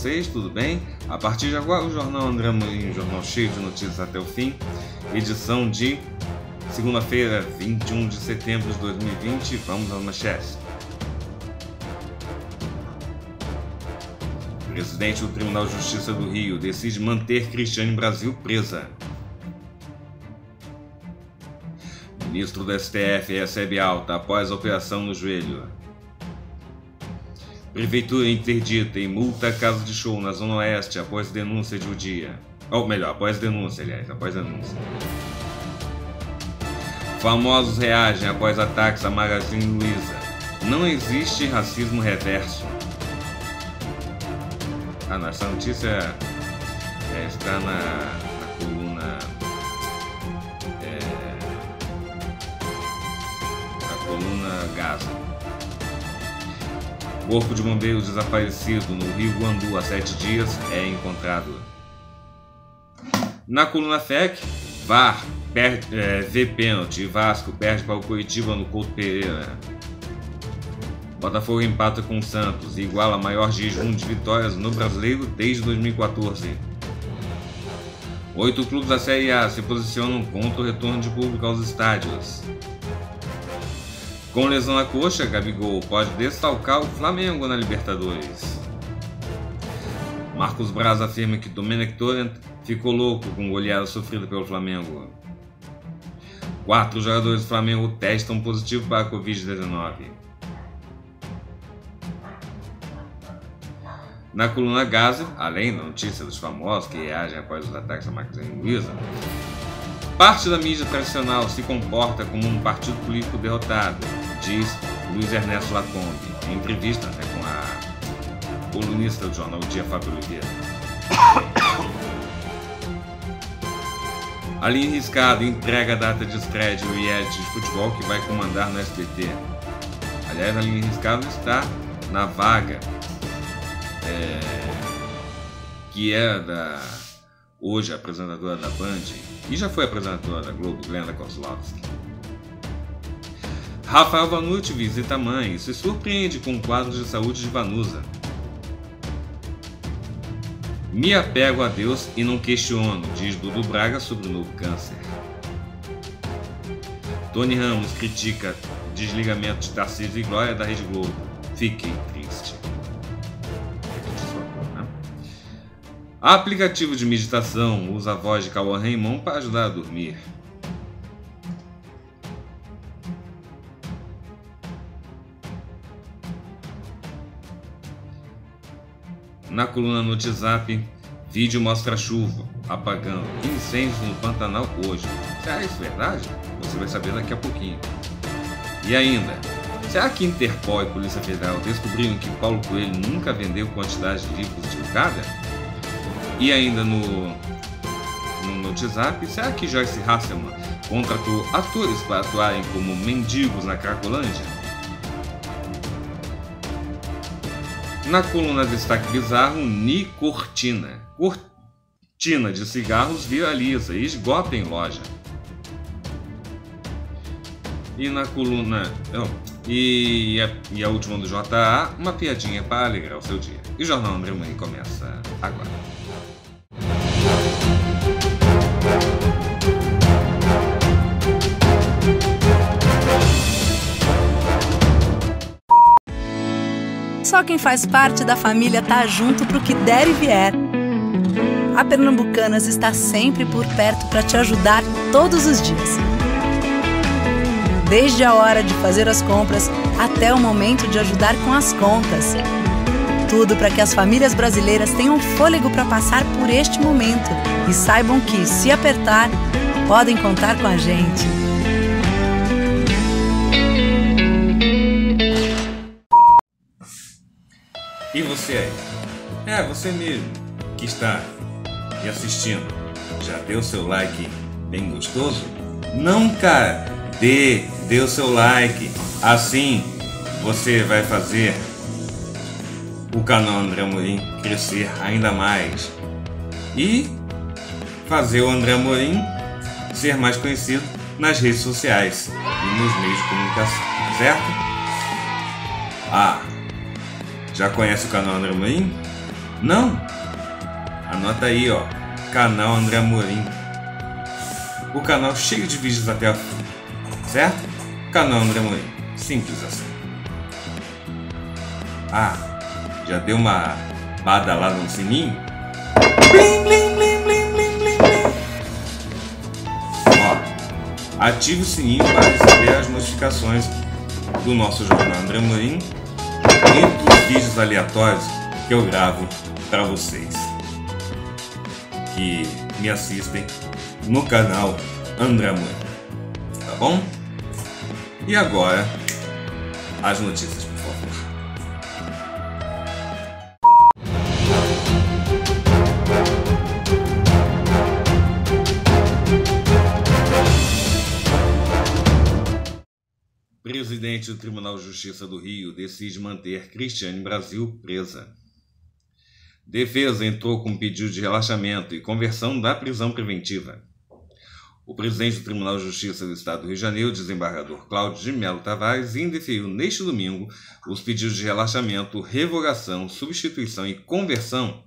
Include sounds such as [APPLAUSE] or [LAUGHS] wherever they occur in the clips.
vocês? Tudo bem? A partir de agora, o Jornal André Mourinho, jornal cheio de notícias até o fim, edição de segunda-feira, 21 de setembro de 2020. Vamos ao manchete. presidente do Tribunal de Justiça do Rio decide manter Cristiane Brasil presa. ministro do STF recebe alta após a operação no joelho. Prefeitura interdita e multa casa de show na Zona Oeste após denúncia de dia. Ou melhor, após denúncia, aliás, após denúncia. Famosos reagem após ataques a Magazine Luiza. Não existe racismo reverso. Ah, não, essa notícia é, está na, na coluna. É, na coluna Gaza. Corpo de bombeiro desaparecido no Rio Guandu há sete dias é encontrado. Na coluna FEC, VAR perde, é, vê pênalti e Vasco perde para o Curitiba no Couto Pereira. Botafogo empata com o Santos e iguala maior jejum de vitórias no brasileiro desde 2014. Oito clubes da Série A se posicionam contra o retorno de público aos estádios. Com lesão na coxa, Gabigol pode desfalcar o Flamengo na Libertadores. Marcos Braz afirma que Domenic Torrent ficou louco com goleada sofrida pelo Flamengo. Quatro jogadores do Flamengo testam positivo para a Covid-19. Na coluna Gaza, além da notícia dos famosos que reagem após os ataques a Maxine Luiza, parte da mídia tradicional se comporta como um partido político derrotado, diz Luiz Ernesto Lacombe, em entrevista né, com a colunista do jornal Dia Fábio Oliveira. [COUGHS] Aline Riscado entrega a data de estreia de reality de futebol que vai comandar no SBT. Aliás, Aline Riscado está na vaga é, que é da hoje apresentadora da Band e já foi apresentadora da Globo, Glenda Kozlowski. Rafael Vanucci visita a mãe e se surpreende com o quadro de saúde de Vanusa. Me apego a Deus e não questiono, diz Dudu Braga sobre o novo câncer. Tony Ramos critica desligamento de Tarcísio e Glória da Rede Globo. Fiquei triste. Aplicativo de meditação usa a voz de Cauã Raymond para ajudar a dormir. Na coluna no WhatsApp, vídeo mostra chuva, apagão e incêndios no Pantanal hoje. Será isso verdade? Você vai saber daqui a pouquinho. E ainda, será que Interpol e Polícia Federal descobriram que Paulo Coelho nunca vendeu quantidade de livros de cada? E ainda no, no, no WhatsApp, será que Joyce Hasselman contratou atores para atuarem como mendigos na Cracolândia? Na coluna Destaque Bizarro, Nicortina. Cortina de cigarros viraliza e esgota em loja. E na coluna. Oh, e, a, é, e a última do JA, uma piadinha para alegrar o seu dia. E o Jornal André Mãe começa agora. Só quem faz parte da família tá junto pro que der e vier. A Pernambucanas está sempre por perto para te ajudar todos os dias. Desde a hora de fazer as compras até o momento de ajudar com as contas. Tudo para que as famílias brasileiras tenham fôlego para passar por este momento e saibam que, se apertar, podem contar com a gente. E você aí? É, você mesmo que está me assistindo. Já deu seu like bem gostoso? Não, cara! Dê, dê o seu like. Assim você vai fazer o canal André Morim crescer ainda mais. E fazer o André Morim ser mais conhecido nas redes sociais e nos meios de comunicação, certo? Ah, já conhece o canal André Amorim? Não? Anota aí, ó. Canal André Amorim. O canal cheio de vídeos até a fim. Certo? Canal André Amorim. Simples assim. Ah, já deu uma badalada no sininho? Blim, blim, blim, blim, blim, blim, blim. Ó, ative o sininho para receber as notificações do nosso jornal André Amorim vídeos aleatórios que eu gravo para vocês que me assistem no canal Andraman, tá bom? E agora as notícias. presidente do Tribunal de Justiça do Rio decide manter Cristiane Brasil presa. Defesa entrou com pedido de relaxamento e conversão da prisão preventiva. O presidente do Tribunal de Justiça do Estado do Rio de Janeiro, desembargador Cláudio de Melo Tavares, indeferiu neste domingo os pedidos de relaxamento, revogação, substituição e conversão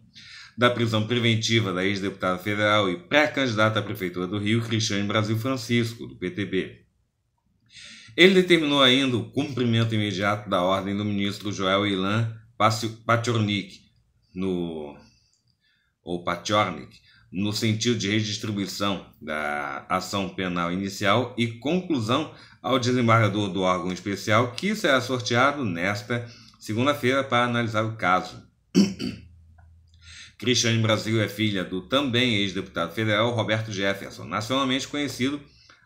da prisão preventiva da ex-deputada federal e pré-candidata à Prefeitura do Rio, Cristiane Brasil Francisco, do PTB. Ele determinou ainda o cumprimento imediato da ordem do ministro Joel Ilan Pachornik no, ou Pachornik no sentido de redistribuição da ação penal inicial e conclusão ao desembargador do órgão especial, que será sorteado nesta segunda-feira para analisar o caso. Cristiane Brasil é filha do também ex-deputado federal Roberto Jefferson, nacionalmente conhecido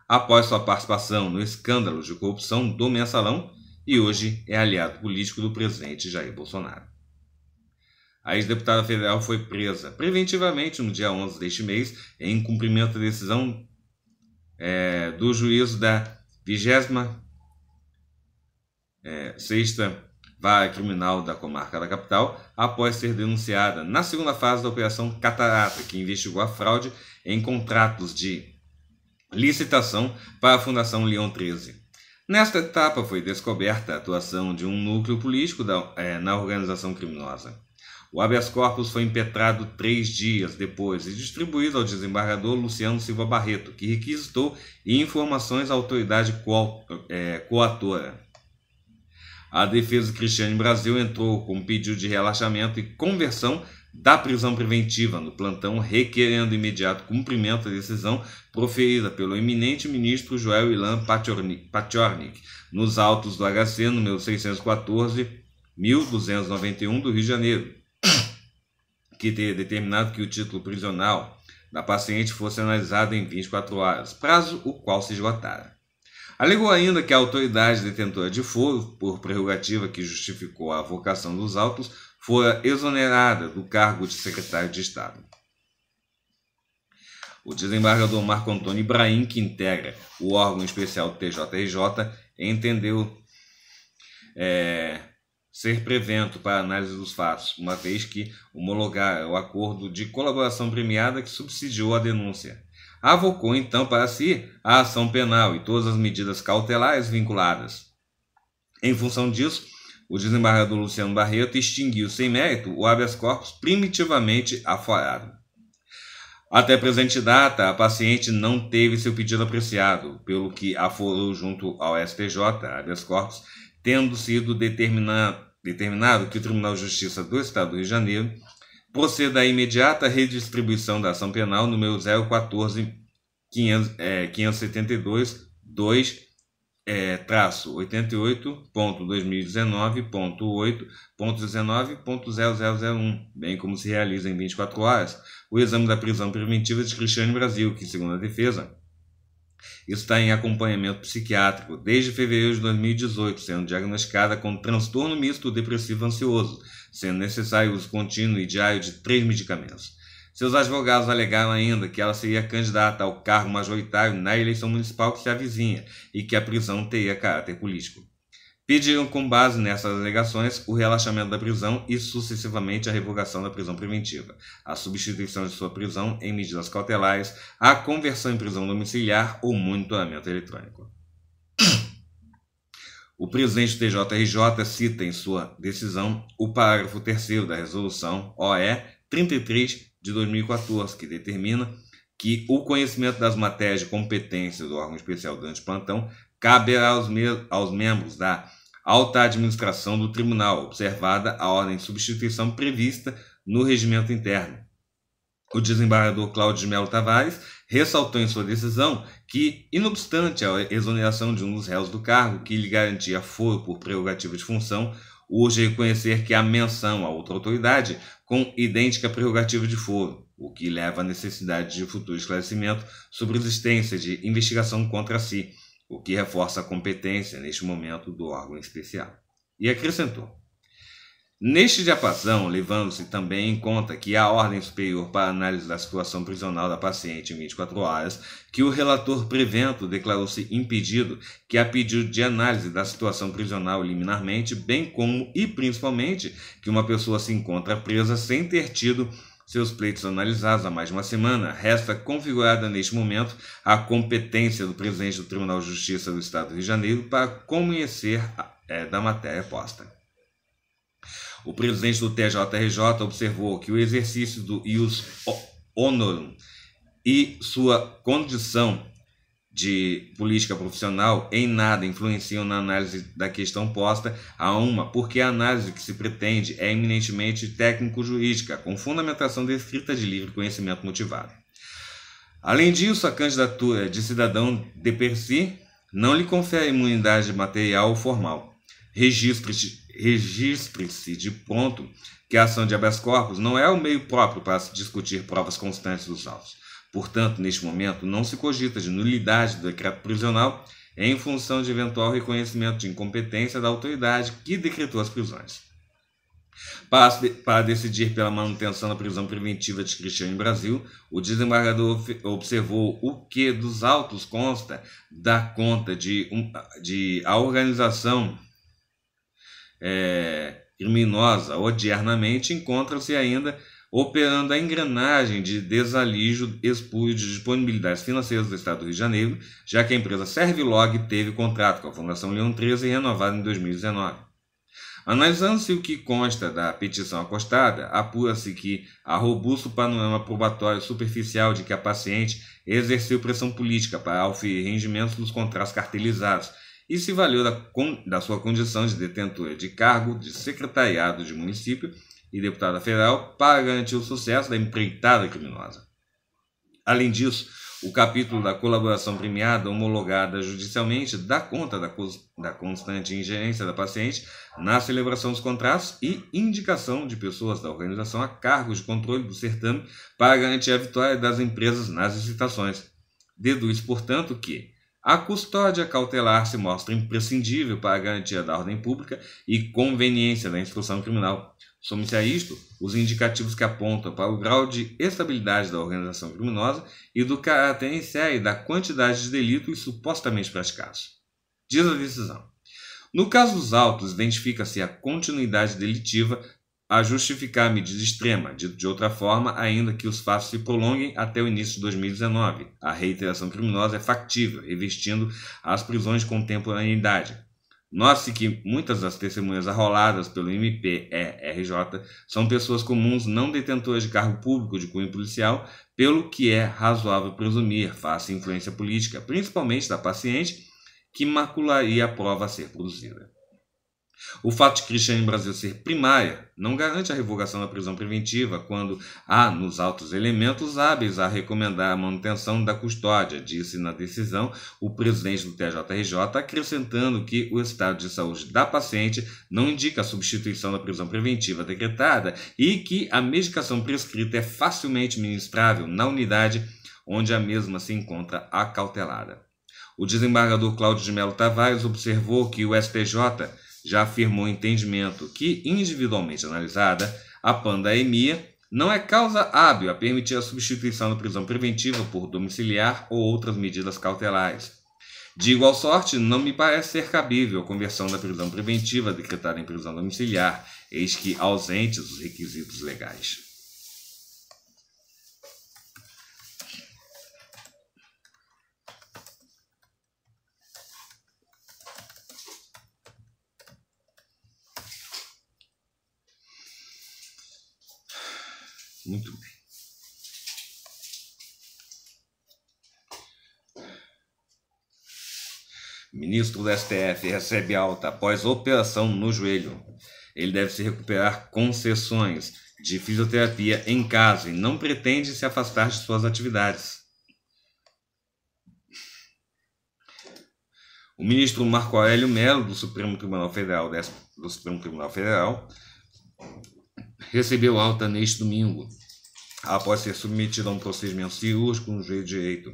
após sua participação no escândalo de corrupção do mensalão e hoje é aliado político do presidente Jair Bolsonaro. A ex-deputada federal foi presa preventivamente no dia 11 deste mês, em cumprimento da decisão é, do juízo da 26 é, sexta vara criminal da comarca da capital, após ser denunciada na segunda fase da Operação Catarata, que investigou a fraude em contratos de licitação para a Fundação Leão 13. Nesta etapa foi descoberta a atuação de um núcleo político da, é, na organização criminosa. O habeas corpus foi impetrado três dias depois e distribuído ao desembargador Luciano Silva Barreto, que requisitou informações à autoridade co é, coatora. A defesa Cristiane Brasil entrou com pedido de relaxamento e conversão da prisão preventiva no plantão, requerendo imediato cumprimento da decisão proferida pelo eminente ministro Joel Ilan Pachornik, nos autos do HC número 614, 1291 do Rio de Janeiro, que teria determinado que o título prisional da paciente fosse analisado em 24 horas, prazo o qual se esgotara. Alegou ainda que a autoridade detentora de foro, por prerrogativa que justificou a vocação dos autos, foi exonerada do cargo de secretário de Estado. O desembargador Marco Antônio Ibrahim, que integra o órgão especial TJRJ, entendeu é, ser prevento para análise dos fatos, uma vez que homologara o acordo de colaboração premiada que subsidiou a denúncia. Avocou então para si a ação penal e todas as medidas cautelares vinculadas. Em função disso, o desembargador Luciano Barreto extinguiu sem mérito o habeas corpus primitivamente aforado. Até presente data, a paciente não teve seu pedido apreciado, pelo que aforou junto ao STJ, habeas corpus, tendo sido determinado que o Tribunal de Justiça do Estado do Rio de Janeiro proceda à imediata redistribuição da ação penal número 014 572 2 é, traço 88.2019.8.19.0001, bem como se realiza em 24 horas o exame da prisão preventiva de Cristiane Brasil, que, segundo a defesa, está em acompanhamento psiquiátrico desde fevereiro de 2018, sendo diagnosticada com transtorno misto depressivo ansioso, sendo necessário o uso contínuo e diário de três medicamentos. Seus advogados alegaram ainda que ela seria candidata ao cargo majoritário na eleição municipal que se avizinha e que a prisão teria caráter político. Pediram, com base nessas alegações, o relaxamento da prisão e, sucessivamente, a revogação da prisão preventiva, a substituição de sua prisão em medidas cautelares, a conversão em prisão domiciliar ou monitoramento eletrônico. O presidente do TJRJ cita em sua decisão o parágrafo 3 da resolução OE 33 de 2014, que determina que o conhecimento das matérias de competência do órgão especial durante o plantão caberá aos, me aos membros da alta administração do tribunal, observada a ordem de substituição prevista no regimento interno. O desembargador Cláudio de Melo Tavares ressaltou em sua decisão que, inobstante a exoneração de um dos réus do cargo, que lhe garantia foro por prerrogativa de função, urge reconhecer que a menção a outra autoridade com idêntica prerrogativa de foro, o que leva à necessidade de futuro esclarecimento sobre a existência de investigação contra si, o que reforça a competência neste momento do órgão especial. E acrescentou: Neste diapasão, levando-se também em conta que há ordem superior para análise da situação prisional da paciente em 24 horas, que o relator prevento declarou-se impedido, que há pedido de análise da situação prisional liminarmente, bem como e principalmente que uma pessoa se encontra presa sem ter tido seus pleitos analisados há mais de uma semana, resta configurada neste momento a competência do presidente do Tribunal de Justiça do Estado do Rio de Janeiro para conhecer é, da matéria posta. O presidente do TJRJ observou que o exercício do ius honorum e sua condição de política profissional em nada influenciam na análise da questão posta a uma, porque a análise que se pretende é eminentemente técnico-jurídica, com fundamentação descrita de livre conhecimento motivado. Além disso, a candidatura de cidadão de per si não lhe confere imunidade material ou formal. Registros registre se de ponto que a ação de habeas corpus não é o meio próprio para se discutir provas constantes dos autos. Portanto, neste momento, não se cogita de nulidade do decreto prisional em função de eventual reconhecimento de incompetência da autoridade que decretou as prisões. Para decidir pela manutenção da prisão preventiva de Cristiano em Brasil, o desembargador observou o que dos autos consta da conta de, de a organização é, criminosa odiernamente, encontra-se ainda operando a engrenagem de desalijo expulso de disponibilidades financeiras do Estado do Rio de Janeiro, já que a empresa Servilog teve contrato com a Fundação Leão 13 renovado em 2019. Analisando-se o que consta da petição acostada, apura-se que há robusto panorama probatório superficial de que a paciente exerceu pressão política para alvo rendimentos dos contratos cartelizados, e se valeu da, da sua condição de detentora de cargo de secretariado de município e deputada federal para garantir o sucesso da empreitada criminosa. Além disso, o capítulo da colaboração premiada, homologada judicialmente, dá conta da, da constante ingerência da paciente na celebração dos contratos e indicação de pessoas da organização a cargos de controle do certame para garantir a vitória das empresas nas licitações. Deduz, portanto, que a custódia cautelar se mostra imprescindível para a garantia da ordem pública e conveniência da instrução criminal. Some-se a isto os indicativos que apontam para o grau de estabilidade da organização criminosa e do caráter em série da quantidade de delitos supostamente praticados. Diz a decisão. No caso dos autos, identifica-se a continuidade delitiva a justificar medidas extrema, dito de outra forma, ainda que os fatos se prolonguem até o início de 2019. A reiteração criminosa é factível, revestindo as prisões de contemporaneidade. Note-se que muitas das testemunhas arroladas pelo MPERJ são pessoas comuns não detentoras de cargo público de cunho policial, pelo que é razoável presumir face influência política, principalmente da paciente, que macularia a prova a ser produzida. O fato de Cristiane Brasil ser primária não garante a revogação da prisão preventiva quando há nos altos elementos hábeis a recomendar a manutenção da custódia, disse na decisão o presidente do TJRJ, acrescentando que o estado de saúde da paciente não indica a substituição da prisão preventiva decretada e que a medicação prescrita é facilmente ministrável na unidade onde a mesma se encontra acautelada. O desembargador Cláudio de Melo Tavares observou que o STJ já afirmou o entendimento que, individualmente analisada, a pandemia não é causa hábil a permitir a substituição da prisão preventiva por domiciliar ou outras medidas cautelares. De igual sorte, não me parece ser cabível a conversão da prisão preventiva decretada em prisão domiciliar, eis que ausentes os requisitos legais. Muito bem. Ministro do STF recebe alta após operação no joelho. Ele deve se recuperar com sessões de fisioterapia em casa e não pretende se afastar de suas atividades. O ministro Marco Aurélio Melo, do Supremo Tribunal Federal, do Supremo Tribunal Federal, recebeu alta neste domingo, após ser submetido a um procedimento cirúrgico no joelho direito.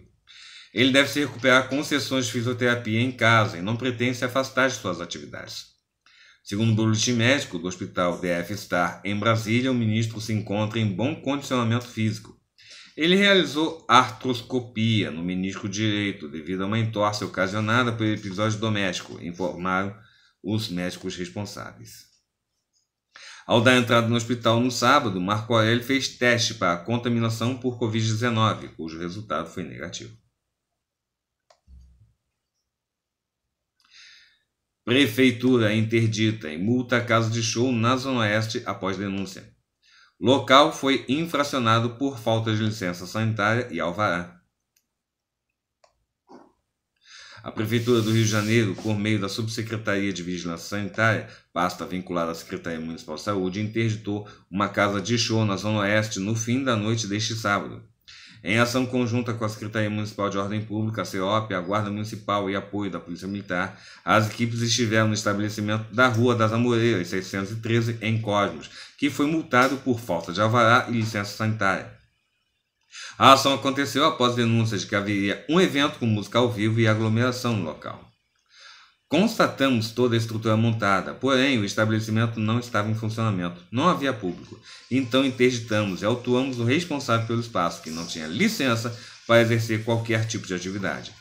Ele deve se recuperar com sessões de fisioterapia em casa e não pretende se afastar de suas atividades. Segundo o boletim médico do Hospital DF Star em Brasília, o ministro se encontra em bom condicionamento físico. Ele realizou artroscopia no menisco direito devido a uma entorse ocasionada por episódio doméstico, informaram os médicos responsáveis. Ao dar entrada no hospital no sábado, Marco Aurélio fez teste para a contaminação por Covid-19, cujo resultado foi negativo. Prefeitura é interdita e multa caso de show na Zona Oeste após denúncia. Local foi infracionado por falta de licença sanitária e alvará. A Prefeitura do Rio de Janeiro, por meio da Subsecretaria de Vigilância Sanitária, pasta vinculada à Secretaria Municipal de Saúde, interditou uma casa de show na Zona Oeste no fim da noite deste sábado. Em ação conjunta com a Secretaria Municipal de Ordem Pública, a CEOP, a Guarda Municipal e apoio da Polícia Militar, as equipes estiveram no estabelecimento da Rua das Amoreiras, 613, em Cosmos, que foi multado por falta de alvará e licença sanitária. A ação aconteceu após denúncias de que haveria um evento com música ao vivo e aglomeração no local. Constatamos toda a estrutura montada, porém o estabelecimento não estava em funcionamento, não havia público. Então interditamos e autuamos o responsável pelo espaço, que não tinha licença para exercer qualquer tipo de atividade.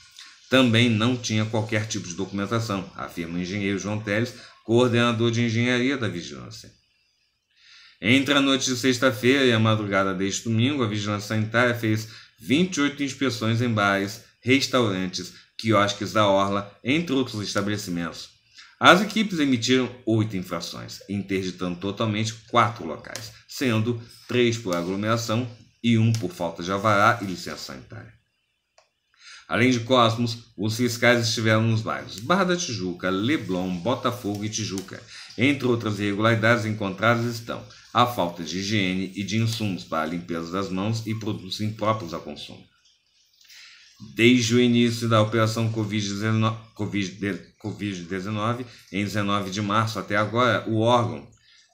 Também não tinha qualquer tipo de documentação, afirma o engenheiro João Teles, coordenador de engenharia da vigilância. Entre a noite de sexta-feira e a madrugada deste domingo, a Vigilância Sanitária fez 28 inspeções em bares, restaurantes, quiosques da Orla, entre outros estabelecimentos. As equipes emitiram oito infrações, interditando totalmente quatro locais, sendo três por aglomeração e um por falta de alvará e licença sanitária. Além de Cosmos, os fiscais estiveram nos bairros Barra da Tijuca, Leblon, Botafogo e Tijuca. Entre outras irregularidades encontradas estão a falta de higiene e de insumos para a limpeza das mãos e produtos impróprios ao consumo. Desde o início da operação Covid-19, em 19 de março até agora, o órgão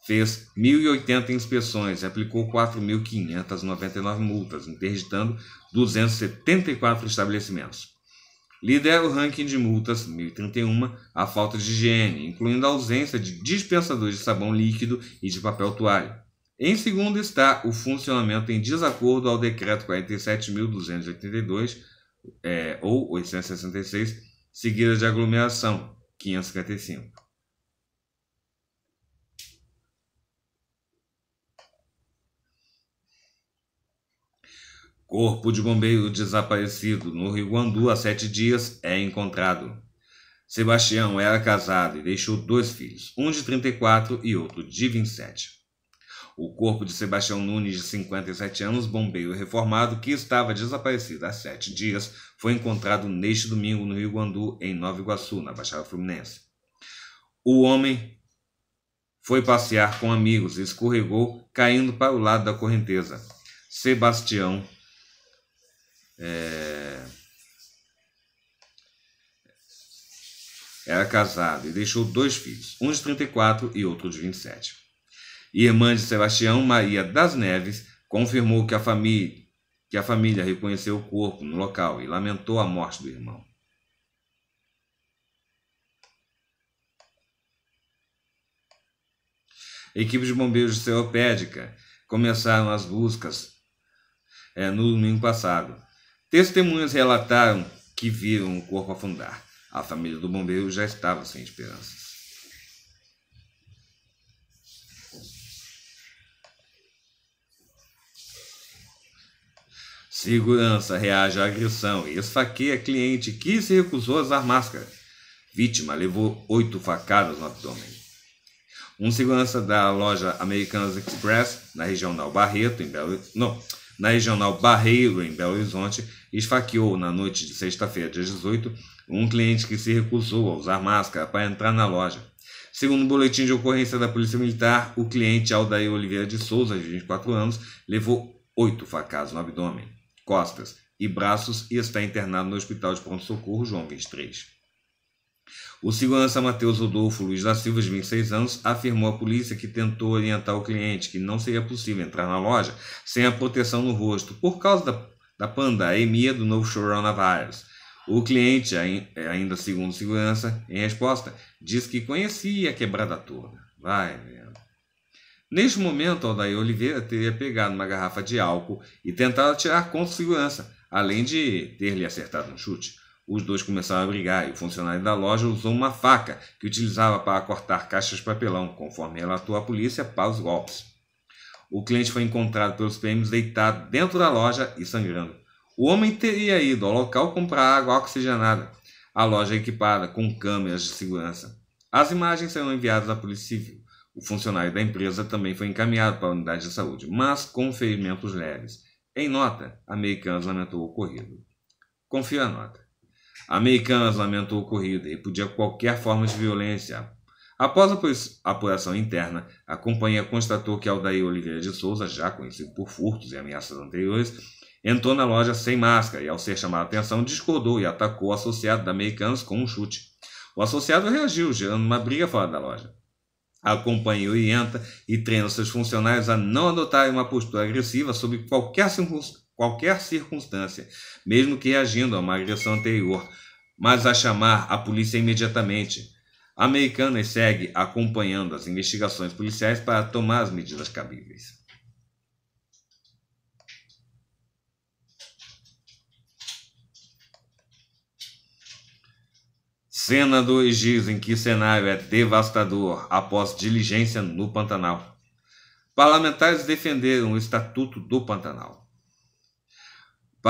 fez 1.080 inspeções e aplicou 4.599 multas, interditando 274 estabelecimentos lidera é o ranking de multas 1031 à falta de higiene, incluindo a ausência de dispensadores de sabão líquido e de papel toalha. Em segundo está o funcionamento em desacordo ao decreto 47.282 é, ou 866, seguida de aglomeração 555. Corpo de bombeiro desaparecido no Rio Guandu há sete dias é encontrado. Sebastião era casado e deixou dois filhos, um de 34 e outro de 27. O corpo de Sebastião Nunes, de 57 anos, bombeiro reformado, que estava desaparecido há sete dias, foi encontrado neste domingo no Rio Guandu, em Nova Iguaçu, na Baixada Fluminense. O homem foi passear com amigos e escorregou, caindo para o lado da correnteza. Sebastião é, era casado e deixou dois filhos, um de 34 e outro de 27. E irmã de Sebastião, Maria das Neves, confirmou que a família que a família reconheceu o corpo no local e lamentou a morte do irmão. Equipes de bombeiros de Seropédica começaram as buscas é, no domingo passado Testemunhas relataram que viram o corpo afundar. A família do bombeiro já estava sem esperanças. Segurança reage à agressão e esfaqueia cliente que se recusou a usar máscara. Vítima levou oito facadas no abdômen. Um segurança da loja Americanas Express, na região regional Barreto, em Belo... Não, na regional Barreiro, em Belo Horizonte, esfaqueou na noite de sexta-feira, dia 18, um cliente que se recusou a usar máscara para entrar na loja. Segundo o um boletim de ocorrência da Polícia Militar, o cliente Aldair Oliveira de Souza, de 24 anos, levou oito facadas no abdômen, costas e braços e está internado no Hospital de Pronto-Socorro João 23. O segurança Matheus Rodolfo Luiz da Silva, de 26 anos, afirmou à polícia que tentou orientar o cliente que não seria possível entrar na loja sem a proteção no rosto por causa da, da pandemia do novo coronavírus. O cliente, ainda segundo segurança, em resposta, disse que conhecia a quebrada toda. Vai, mesmo. Neste momento, Aldair Oliveira teria pegado uma garrafa de álcool e tentado atirar contra o segurança, além de ter lhe acertado um chute. Os dois começaram a brigar e o funcionário da loja usou uma faca que utilizava para cortar caixas de papelão, conforme relatou a polícia para os golpes. O cliente foi encontrado pelos PMs deitado dentro da loja e sangrando. O homem teria ido ao local comprar água oxigenada. A loja é equipada com câmeras de segurança. As imagens serão enviadas à Polícia Civil. O funcionário da empresa também foi encaminhado para a unidade de saúde, mas com ferimentos leves. Em nota, a Americanas lamentou o ocorrido. Confio a nota. Americanas lamentou o ocorrido e podia qualquer forma de violência. Após a apuração interna, a companhia constatou que Aldair Oliveira de Souza, já conhecido por furtos e ameaças anteriores, entrou na loja sem máscara e, ao ser chamado a atenção, discordou e atacou o associado da Americanas com um chute. O associado reagiu, gerando uma briga fora da loja. A companhia orienta e treina seus funcionários a não adotarem uma postura agressiva sob qualquer circunstância qualquer circunstância, mesmo que reagindo a uma agressão anterior, mas a chamar a polícia imediatamente. A americana segue acompanhando as investigações policiais para tomar as medidas cabíveis. Senadores dizem que cenário é devastador após diligência no Pantanal. Parlamentares defenderam o Estatuto do Pantanal.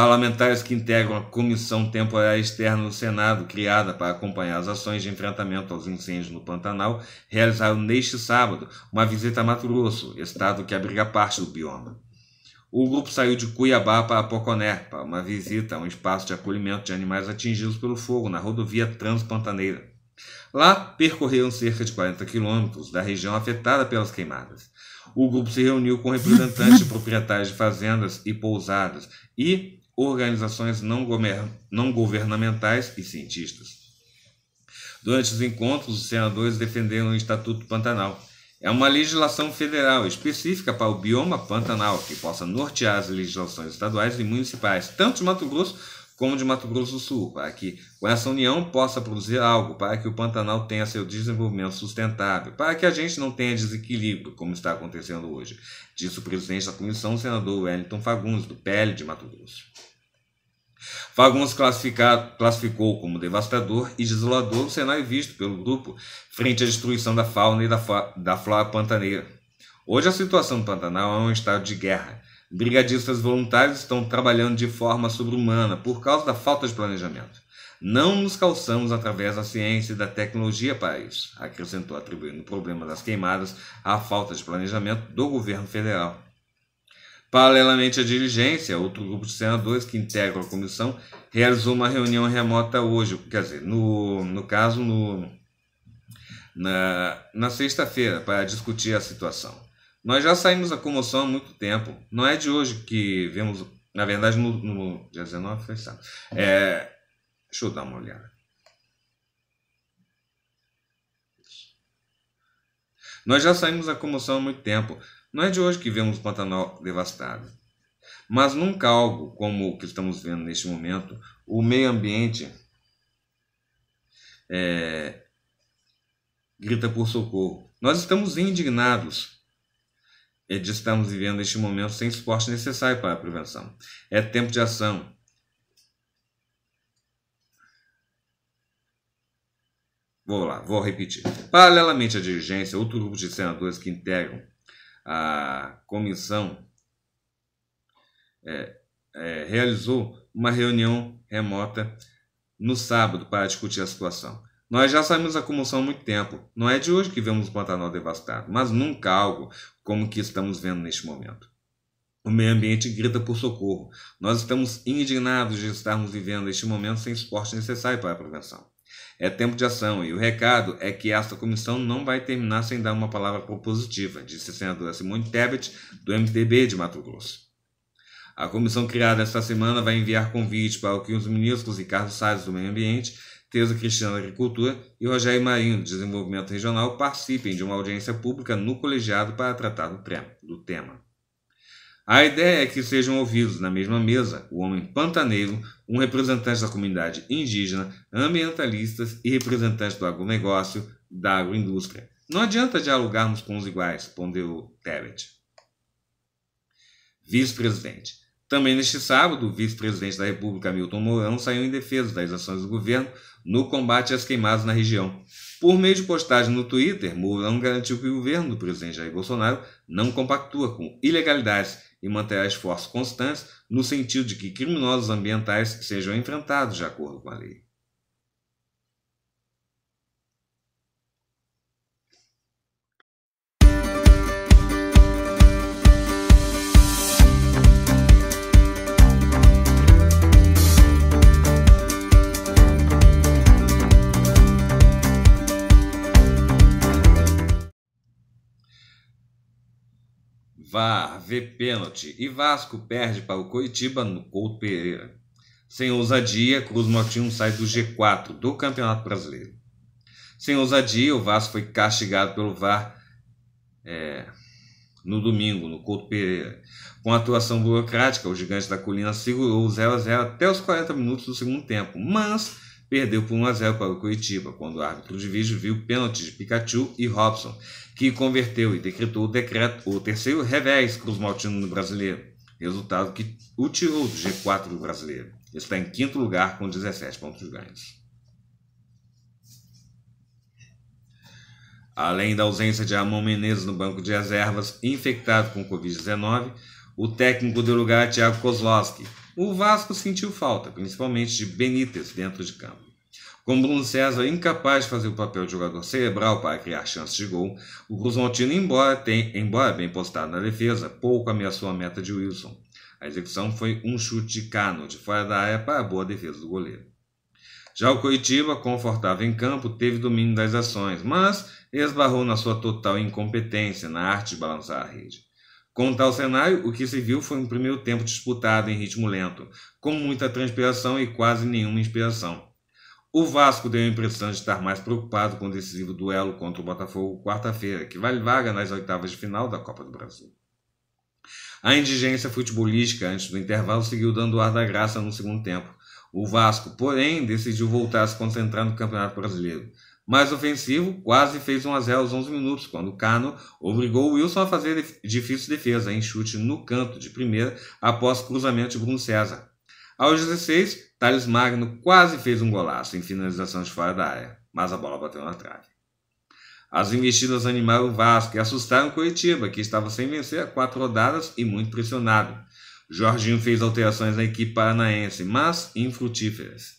Parlamentares que integram a Comissão Temporária Externa do Senado, criada para acompanhar as ações de enfrentamento aos incêndios no Pantanal, realizaram neste sábado uma visita a Mato Grosso, estado que abriga parte do bioma. O grupo saiu de Cuiabá para Poconé, para uma visita a um espaço de acolhimento de animais atingidos pelo fogo na rodovia Transpantaneira. Lá percorreram cerca de 40 quilômetros da região afetada pelas queimadas. O grupo se reuniu com representantes de [LAUGHS] proprietários de fazendas e pousadas e organizações não, não governamentais e cientistas. Durante os encontros, os senadores defenderam o Estatuto Pantanal. É uma legislação federal específica para o bioma Pantanal, que possa nortear as legislações estaduais e municipais, tanto de Mato Grosso como de Mato Grosso do Sul, para que com essa união possa produzir algo, para que o Pantanal tenha seu desenvolvimento sustentável, para que a gente não tenha desequilíbrio, como está acontecendo hoje. Disse o presidente da comissão, o senador Wellington Fagundes, do PL de Mato Grosso. Fagundes classificou como devastador e desolador o cenário visto pelo grupo frente à destruição da fauna e da, da flora pantaneira. Hoje a situação do Pantanal é um estado de guerra. Brigadistas voluntários estão trabalhando de forma sobre-humana por causa da falta de planejamento. Não nos calçamos através da ciência e da tecnologia para isso, acrescentou, atribuindo o problema das queimadas à falta de planejamento do governo federal. Paralelamente à diligência, outro grupo de senadores que integra a comissão realizou uma reunião remota hoje, quer dizer, no, no caso, no, na, na sexta-feira, para discutir a situação. Nós já saímos da comoção há muito tempo. Não é de hoje que vemos, na verdade, no, no dia 19 foi sábado. É, deixa eu dar uma olhada. Nós já saímos da comoção há muito tempo. Não é de hoje que vemos o Pantanal devastado. Mas nunca algo como o que estamos vendo neste momento, o meio ambiente é, grita por socorro. Nós estamos indignados é, de estarmos vivendo este momento sem suporte necessário para a prevenção. É tempo de ação. Vou lá, vou repetir. Paralelamente à dirigência, outro grupo de senadores que integram a comissão é, é, realizou uma reunião remota no sábado para discutir a situação. Nós já sabemos a comoção há muito tempo. Não é de hoje que vemos o Pantanal devastado, mas nunca algo como o que estamos vendo neste momento. O meio ambiente grita por socorro. Nós estamos indignados de estarmos vivendo este momento sem suporte necessário para a prevenção é tempo de ação e o recado é que esta comissão não vai terminar sem dar uma palavra propositiva, disse a senadora Simone Tebet, do MDB de Mato Grosso. A comissão criada esta semana vai enviar convite para que os ministros Ricardo Salles, do Meio Ambiente, Teresa Cristina da Agricultura e Rogério Marinho, do Desenvolvimento Regional, participem de uma audiência pública no colegiado para tratar do tema. A ideia é que sejam ouvidos na mesma mesa o homem pantaneiro, um representante da comunidade indígena, ambientalistas e representantes do agronegócio, da agroindústria. Não adianta dialogarmos com os iguais, ponderou Tebet. Vice-presidente. Também neste sábado, o vice-presidente da República, Milton Mourão, saiu em defesa das ações do governo no combate às queimadas na região. Por meio de postagem no Twitter, Mourão garantiu que o governo do presidente Jair Bolsonaro não compactua com ilegalidades e manterá esforços constantes no sentido de que criminosos ambientais sejam enfrentados de acordo com a lei. VAR vê pênalti e Vasco perde para o Coritiba no Couto Pereira. Sem ousadia, Cruz Maltinho sai do G4 do Campeonato Brasileiro. Sem ousadia, o Vasco foi castigado pelo VAR é, no domingo, no Couto Pereira. Com atuação burocrática, o gigante da colina segurou o 0 x 0 até os 40 minutos do segundo tempo, mas Perdeu por 1 a 0 para o Curitiba, quando o árbitro de vídeo viu pênalti de Pikachu e Robson, que converteu e decretou o decreto o terceiro revés Cruz Maltino no brasileiro, resultado que o tirou do G4 do brasileiro. Está em quinto lugar com 17 pontos ganhos. Além da ausência de Ramon Menezes no banco de reservas, infectado com Covid-19, o técnico do lugar Thiago Kozlowski. O Vasco sentiu falta, principalmente de Benítez dentro de campo. Com Bruno César incapaz de fazer o papel de jogador cerebral para criar chances de gol, o Cruzontino, embora, embora bem postado na defesa, pouco ameaçou a meta de Wilson. A execução foi um chute de cano de fora da área para a boa defesa do goleiro. Já o Coritiba, confortável em campo, teve domínio das ações, mas esbarrou na sua total incompetência na arte de balançar a rede. Com tal tá cenário, o que se viu foi um primeiro tempo disputado em ritmo lento, com muita transpiração e quase nenhuma inspiração. O Vasco deu a impressão de estar mais preocupado com o decisivo duelo contra o Botafogo quarta-feira, que vale vaga nas oitavas de final da Copa do Brasil. A indigência futebolística antes do intervalo seguiu dando ar da graça no segundo tempo. O Vasco, porém, decidiu voltar a se concentrar no Campeonato Brasileiro mais ofensivo, quase fez 1 a 0 aos 11 minutos, quando Cano obrigou Wilson a fazer difícil defesa em chute no canto de primeira após cruzamento de Bruno César. Aos 16, Thales Magno quase fez um golaço em finalização de fora da área, mas a bola bateu na trave. As investidas animaram o Vasco e assustaram o Curitiba, que estava sem vencer há quatro rodadas e muito pressionado. Jorginho fez alterações na equipe paranaense, mas infrutíferas.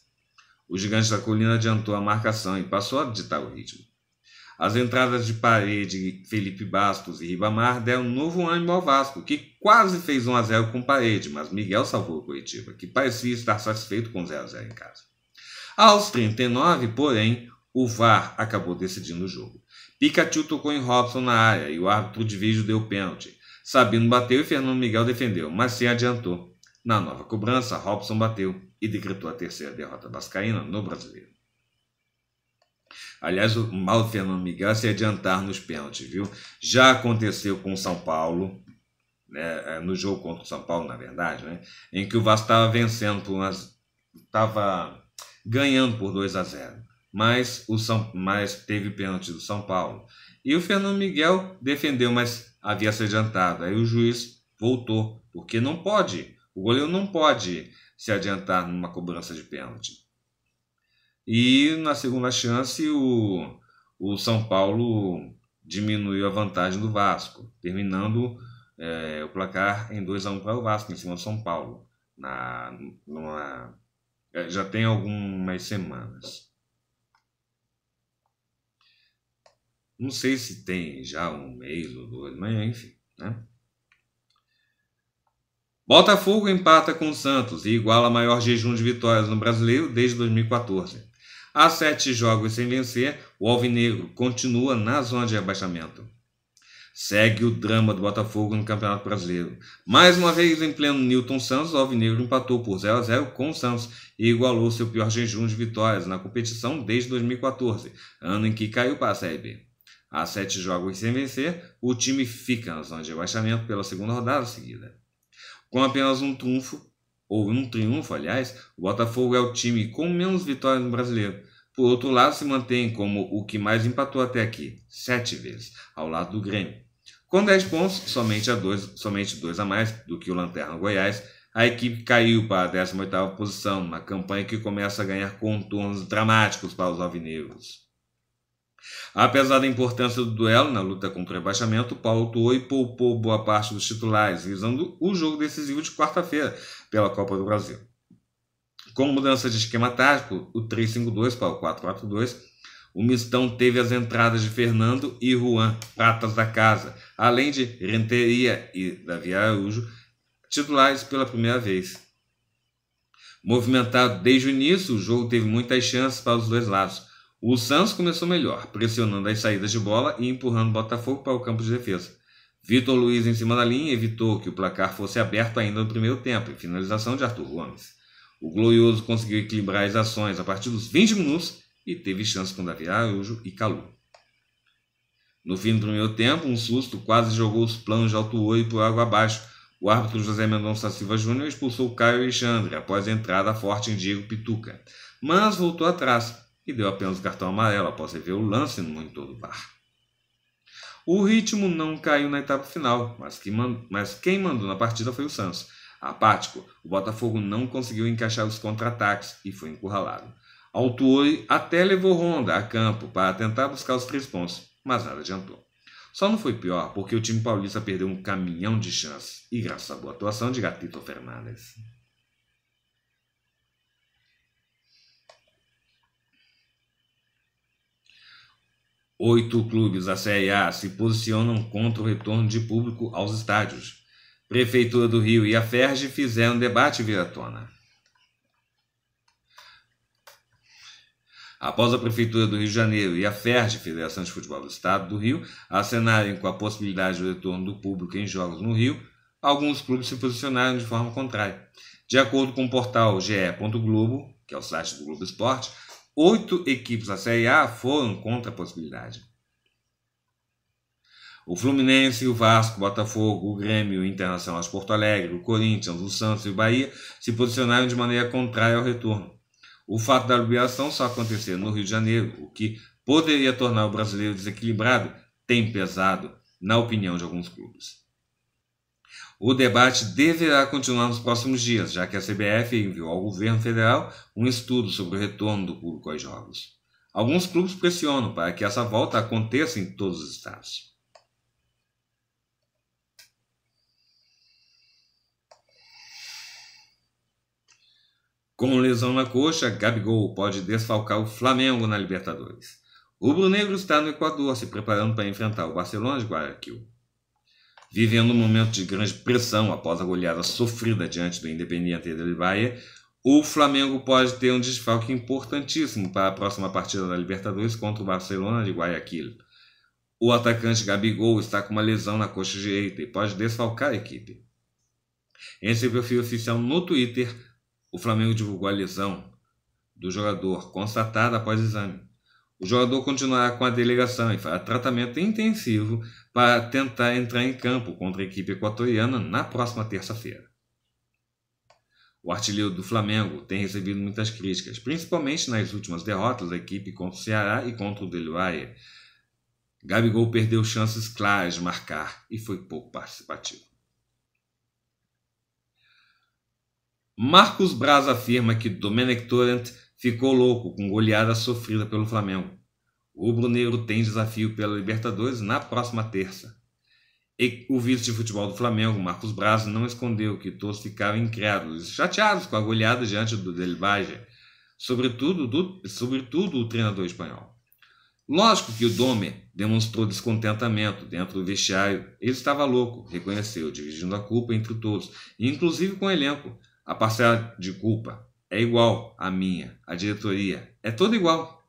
O gigante da colina adiantou a marcação e passou a ditar o ritmo. As entradas de parede Felipe Bastos e Ribamar deram novo ânimo ao Vasco, que quase fez 1 a 0 com parede, mas Miguel salvou o Curitiba, que parecia estar satisfeito com 0 a 0 em casa. Aos 39, porém, o VAR acabou decidindo o jogo. Pikachu tocou em Robson na área e o árbitro de vídeo deu pênalti. Sabino bateu e Fernando Miguel defendeu, mas se adiantou. Na nova cobrança, Robson bateu e decretou a terceira derrota vascaína no Brasileiro. Aliás, o mal Fernando Miguel se adiantar nos pênaltis, viu? Já aconteceu com o São Paulo, né, é, no jogo contra o São Paulo, na verdade, né, em que o Vasco estava vencendo por umas. estava ganhando por 2 a 0 mas, o São, mas teve pênalti do São Paulo. E o Fernando Miguel defendeu, mas havia se adiantado. Aí o juiz voltou, porque não pode. O goleiro não pode se adiantar numa cobrança de pênalti. E na segunda chance, o, o São Paulo diminuiu a vantagem do Vasco, terminando é, o placar em 2 a 1 um para o Vasco, em cima do São Paulo, na, numa, eh, já tem algumas semanas. Não sei se tem já um mês ou dois, mas enfim, né? Botafogo empata com o Santos e iguala maior jejum de vitórias no brasileiro desde 2014. Há sete jogos sem vencer, o Alvinegro continua na zona de abaixamento. Segue o drama do Botafogo no Campeonato Brasileiro. Mais uma vez em pleno Newton Santos, o Alvinegro empatou por 0 a 0 com o Santos e igualou seu pior jejum de vitórias na competição desde 2014, ano em que caiu para a Série B. Há sete jogos sem vencer, o time fica na zona de abaixamento pela segunda rodada seguida. Com apenas um triunfo, ou um triunfo, aliás, o Botafogo é o time com menos vitórias no brasileiro. Por outro lado, se mantém como o que mais empatou até aqui, sete vezes, ao lado do Grêmio. Com 10 pontos, somente, a dois, somente dois a mais do que o Lanterna Goiás, a equipe caiu para a 18 posição, uma campanha que começa a ganhar contornos dramáticos para os alvinegros. Apesar da importância do duelo na luta contra o rebaixamento, Paulo Tuoi poupou boa parte dos titulares, visando o jogo decisivo de quarta-feira pela Copa do Brasil. Com mudança de esquema tático, o 3-5-2 para o 4-4-2, o Mistão teve as entradas de Fernando e Juan, pratas da casa, além de Renteria e Davi Araújo, titulares pela primeira vez. Movimentado desde o início, o jogo teve muitas chances para os dois lados. O Santos começou melhor, pressionando as saídas de bola e empurrando o Botafogo para o campo de defesa. Vitor Luiz em cima da linha evitou que o placar fosse aberto ainda no primeiro tempo, em finalização de Arthur Gomes. O Glorioso conseguiu equilibrar as ações a partir dos 20 minutos e teve chance com Davi Araújo e Calu. No fim do primeiro tempo, um susto quase jogou os planos de alto olho por água abaixo. O árbitro José Mendonça Silva Júnior expulsou Caio Alexandre após a entrada forte em Diego Pituca, mas voltou atrás, e deu apenas o cartão amarelo após rever o lance no monitor do VAR. O ritmo não caiu na etapa final, mas, que mand... mas quem mandou na partida foi o Santos. Apático, o Botafogo não conseguiu encaixar os contra-ataques e foi encurralado. Altuori até levou Honda a campo para tentar buscar os três pontos, mas nada adiantou. Só não foi pior porque o time paulista perdeu um caminhão de chances e graças à boa atuação de Gatito Fernandes. Oito clubes da Série A se posicionam contra o retorno de público aos estádios. Prefeitura do Rio e a Ferge fizeram debate via tona. Após a Prefeitura do Rio de Janeiro e a FERJ, Federação de Futebol do Estado do Rio, assinarem com a possibilidade do retorno do público em jogos no Rio, alguns clubes se posicionaram de forma contrária. De acordo com o portal ge.globo, que é o site do Globo Esporte, Oito equipes da Série A foram contra a possibilidade. O Fluminense, o Vasco, o Botafogo, o Grêmio, o Internacional de Porto Alegre, o Corinthians, o Santos e o Bahia se posicionaram de maneira contrária ao retorno. O fato da liberação só acontecer no Rio de Janeiro, o que poderia tornar o brasileiro desequilibrado, tem pesado, na opinião de alguns clubes. O debate deverá continuar nos próximos dias, já que a CBF enviou ao governo federal um estudo sobre o retorno do público aos jogos. Alguns clubes pressionam para que essa volta aconteça em todos os estados. Com lesão na coxa, Gabigol pode desfalcar o Flamengo na Libertadores. O Negro está no Equador se preparando para enfrentar o Barcelona de Guayaquil vivendo um momento de grande pressão após a goleada sofrida diante do Independiente de Valle, o Flamengo pode ter um desfalque importantíssimo para a próxima partida da Libertadores contra o Barcelona de Guayaquil. O atacante Gabigol está com uma lesão na coxa direita e pode desfalcar a equipe. Em seu é perfil oficial no Twitter, o Flamengo divulgou a lesão do jogador constatada após exame o jogador continuará com a delegação e fará tratamento intensivo para tentar entrar em campo contra a equipe equatoriana na próxima terça-feira. O artilheiro do Flamengo tem recebido muitas críticas, principalmente nas últimas derrotas da equipe contra o Ceará e contra o Del Valle. Gabigol perdeu chances claras de marcar e foi pouco participativo. Marcos Braz afirma que Domenech Torrent ficou louco com goleada sofrida pelo Flamengo. O rubro tem desafio pela Libertadores na próxima terça. E o vice de futebol do Flamengo, Marcos Braz, não escondeu que todos ficaram incrédulos, chateados com a goleada diante do Del Valle, sobretudo, do, sobretudo o treinador espanhol. Lógico que o Dome demonstrou descontentamento dentro do vestiário. Ele estava louco, reconheceu, dividindo a culpa entre todos, inclusive com o elenco. A parcela de culpa é igual à minha, a diretoria é toda igual.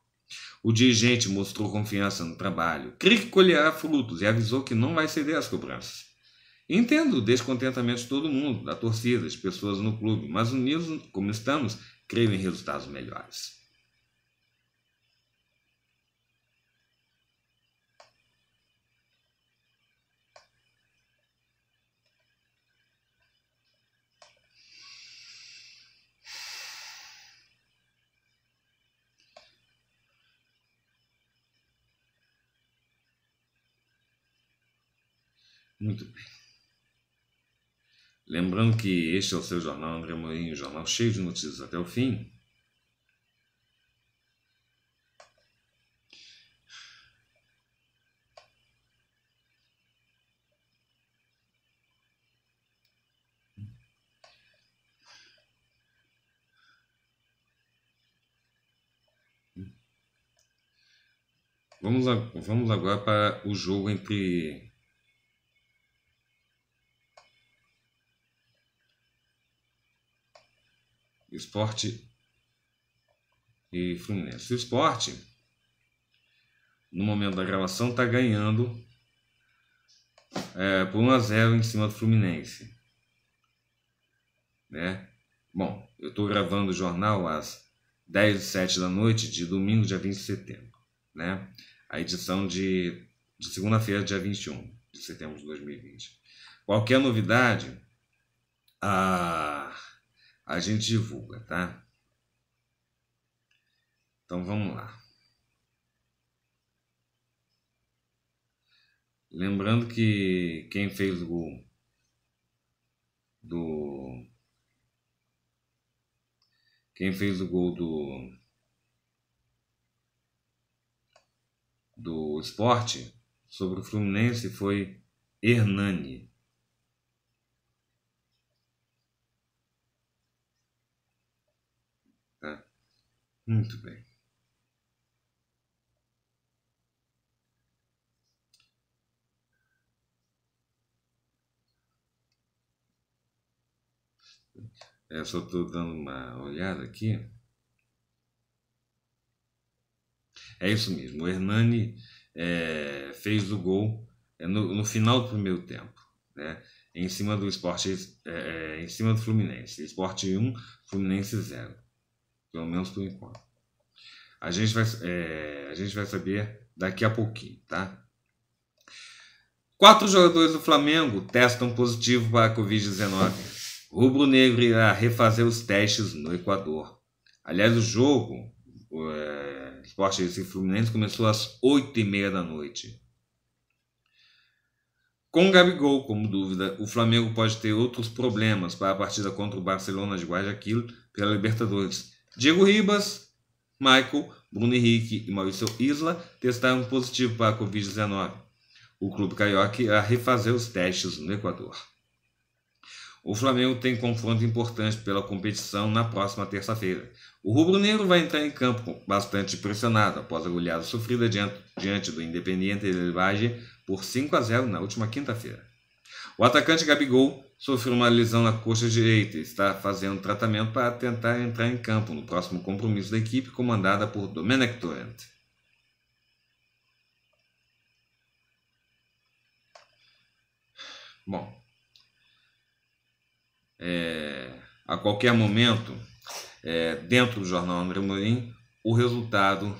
O dirigente mostrou confiança no trabalho, crê que colherá frutos e avisou que não vai ceder às cobranças. Entendo o descontentamento de todo mundo, da torcida, de pessoas no clube, mas unidos como estamos, creio em resultados melhores. Muito bem. Lembrando que este é o seu jornal André Mourinho, jornal cheio de notícias até o fim. Vamos, vamos agora para o jogo entre Esporte e Fluminense. O Esporte, no momento da gravação, está ganhando é, por 1 a 0 em cima do Fluminense. Né? Bom, eu estou gravando o jornal às 10 e 7 da noite de domingo, dia 20 de setembro. Né? A edição de, de segunda-feira, dia 21 de setembro de 2020. Qualquer novidade, a a gente divulga, tá? Então vamos lá. Lembrando que quem fez o gol do. Quem fez o gol do. Do esporte sobre o Fluminense foi Hernani. Muito bem. É, eu só estou dando uma olhada aqui. É isso mesmo. O Hernani é, fez o gol é, no, no, final do primeiro tempo, né? em cima do esporte, é, é, em cima do Fluminense. Esporte 1, Fluminense 0. Pelo menos por enquanto. A gente vai, é, a gente vai saber daqui a pouquinho, tá? Quatro jogadores do Flamengo testam positivo para a Covid-19. Rubro Negro irá refazer os testes no Equador. Aliás, o jogo, o é, Sport Recife Fluminense, começou às 8h30 da noite. Com o Gabigol como dúvida, o Flamengo pode ter outros problemas para a partida contra o Barcelona de Guayaquil pela Libertadores Diego Ribas, Michael, Bruno Henrique e Maurício Isla testaram positivo para a Covid-19. O clube carioca irá refazer os testes no Equador. O Flamengo tem confronto importante pela competição na próxima terça-feira. O rubro-negro vai entrar em campo bastante pressionado após a goleada sofrida diante, do Independiente de Levagem por 5 a 0 na última quinta-feira. O atacante Gabigol Sofreu uma lesão na coxa direita e está fazendo tratamento para tentar entrar em campo no próximo compromisso da equipe comandada por Domenech Torrent. Bom, é, a qualquer momento, é, dentro do Jornal André Morim, o resultado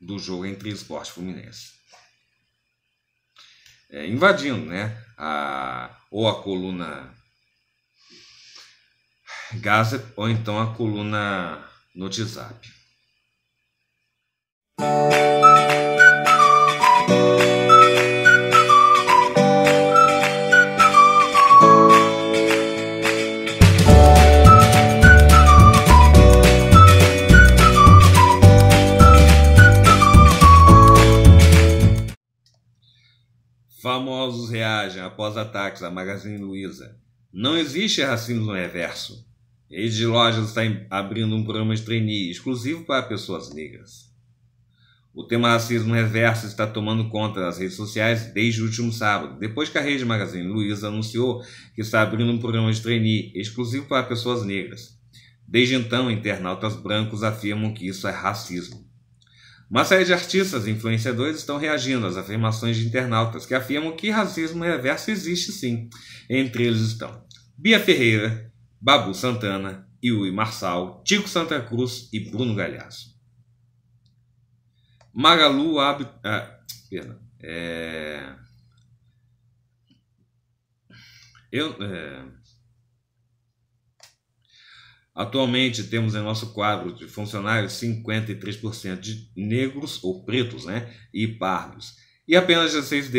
do jogo entre Esporte Fluminense. É, invadindo né, a, ou a coluna Gazet ou então a coluna no WhatsApp. Famosos reagem após ataques a Magazine Luiza. Não existe racismo reverso. A Rede Lojas está abrindo um programa de trainee exclusivo para pessoas negras. O tema racismo reverso está tomando conta das redes sociais desde o último sábado, depois que a rede Magazine Luiza anunciou que está abrindo um programa de trainee exclusivo para pessoas negras. Desde então, internautas brancos afirmam que isso é racismo. Uma série de artistas e influenciadores estão reagindo às afirmações de internautas que afirmam que racismo reverso existe sim. Entre eles estão Bia Ferreira, Babu Santana, Yui Marçal, Tico Santa Cruz e Bruno Galhaço. Magalu abre. Ah, perdão. É... Eu, é... Atualmente temos em nosso quadro de funcionários 53% de negros ou pretos né, e pardos. E apenas 16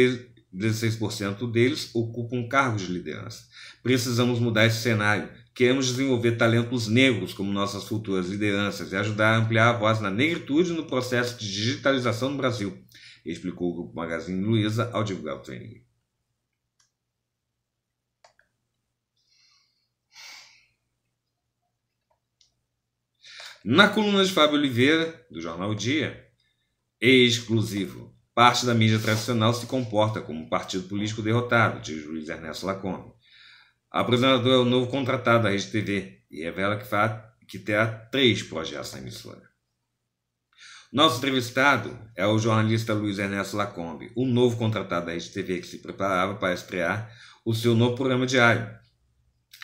16% deles ocupam cargos de liderança. Precisamos mudar esse cenário. Queremos desenvolver talentos negros como nossas futuras lideranças e ajudar a ampliar a voz na negritude no processo de digitalização no Brasil, explicou o Grupo Magazine Luiza ao divulgar o training. Na coluna de Fábio Oliveira, do jornal Dia, exclusivo. Parte da mídia tradicional se comporta como um partido político derrotado, diz Luiz Ernesto Lacombe. A apresentadora é o novo contratado da Rede TV e revela que, que terá três projetos na emissora. Nosso entrevistado é o jornalista Luiz Ernesto Lacombe, o novo contratado da Rede TV que se preparava para estrear o seu novo programa diário.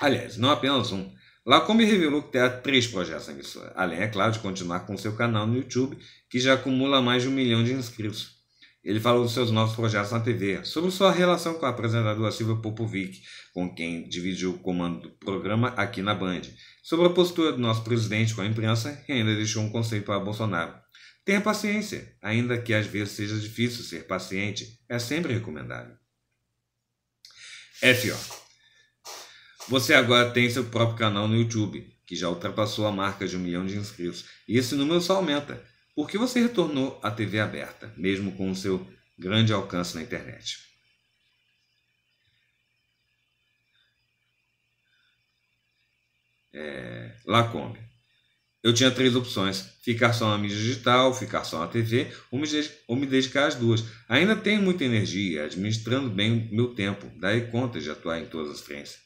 Aliás, não apenas um. Lacombe revelou que terá três projetos na emissora, além, é claro, de continuar com seu canal no YouTube, que já acumula mais de um milhão de inscritos. Ele falou dos seus novos projetos na TV, sobre sua relação com a apresentadora Silvia Popovic, com quem dividiu o comando do programa aqui na Band, sobre a postura do nosso presidente com a imprensa e ainda deixou um conselho para Bolsonaro. Tenha paciência, ainda que às vezes seja difícil ser paciente, é sempre recomendável. F.O. Você agora tem seu próprio canal no YouTube, que já ultrapassou a marca de um milhão de inscritos, e esse número só aumenta por que você retornou à TV aberta, mesmo com o seu grande alcance na internet? É, Lacombe. Eu tinha três opções: ficar só na mídia digital, ficar só na TV ou me dedicar às duas. Ainda tenho muita energia, administrando bem o meu tempo, daí conta de atuar em todas as frentes.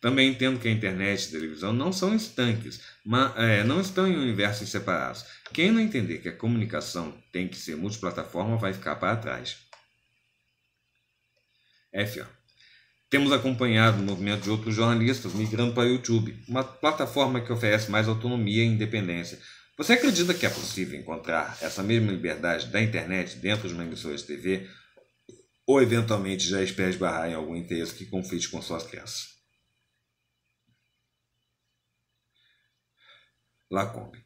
Também entendo que a internet e a televisão não são estanques, mas, é, não estão em universos separados. Quem não entender que a comunicação tem que ser multiplataforma vai ficar para trás. É, F. Temos acompanhado o movimento de outros jornalistas migrando para o YouTube, uma plataforma que oferece mais autonomia e independência. Você acredita que é possível encontrar essa mesma liberdade da internet dentro de uma emissora de TV ou eventualmente já espera esbarrar em algum interesse que conflite com suas crenças? Lacombe.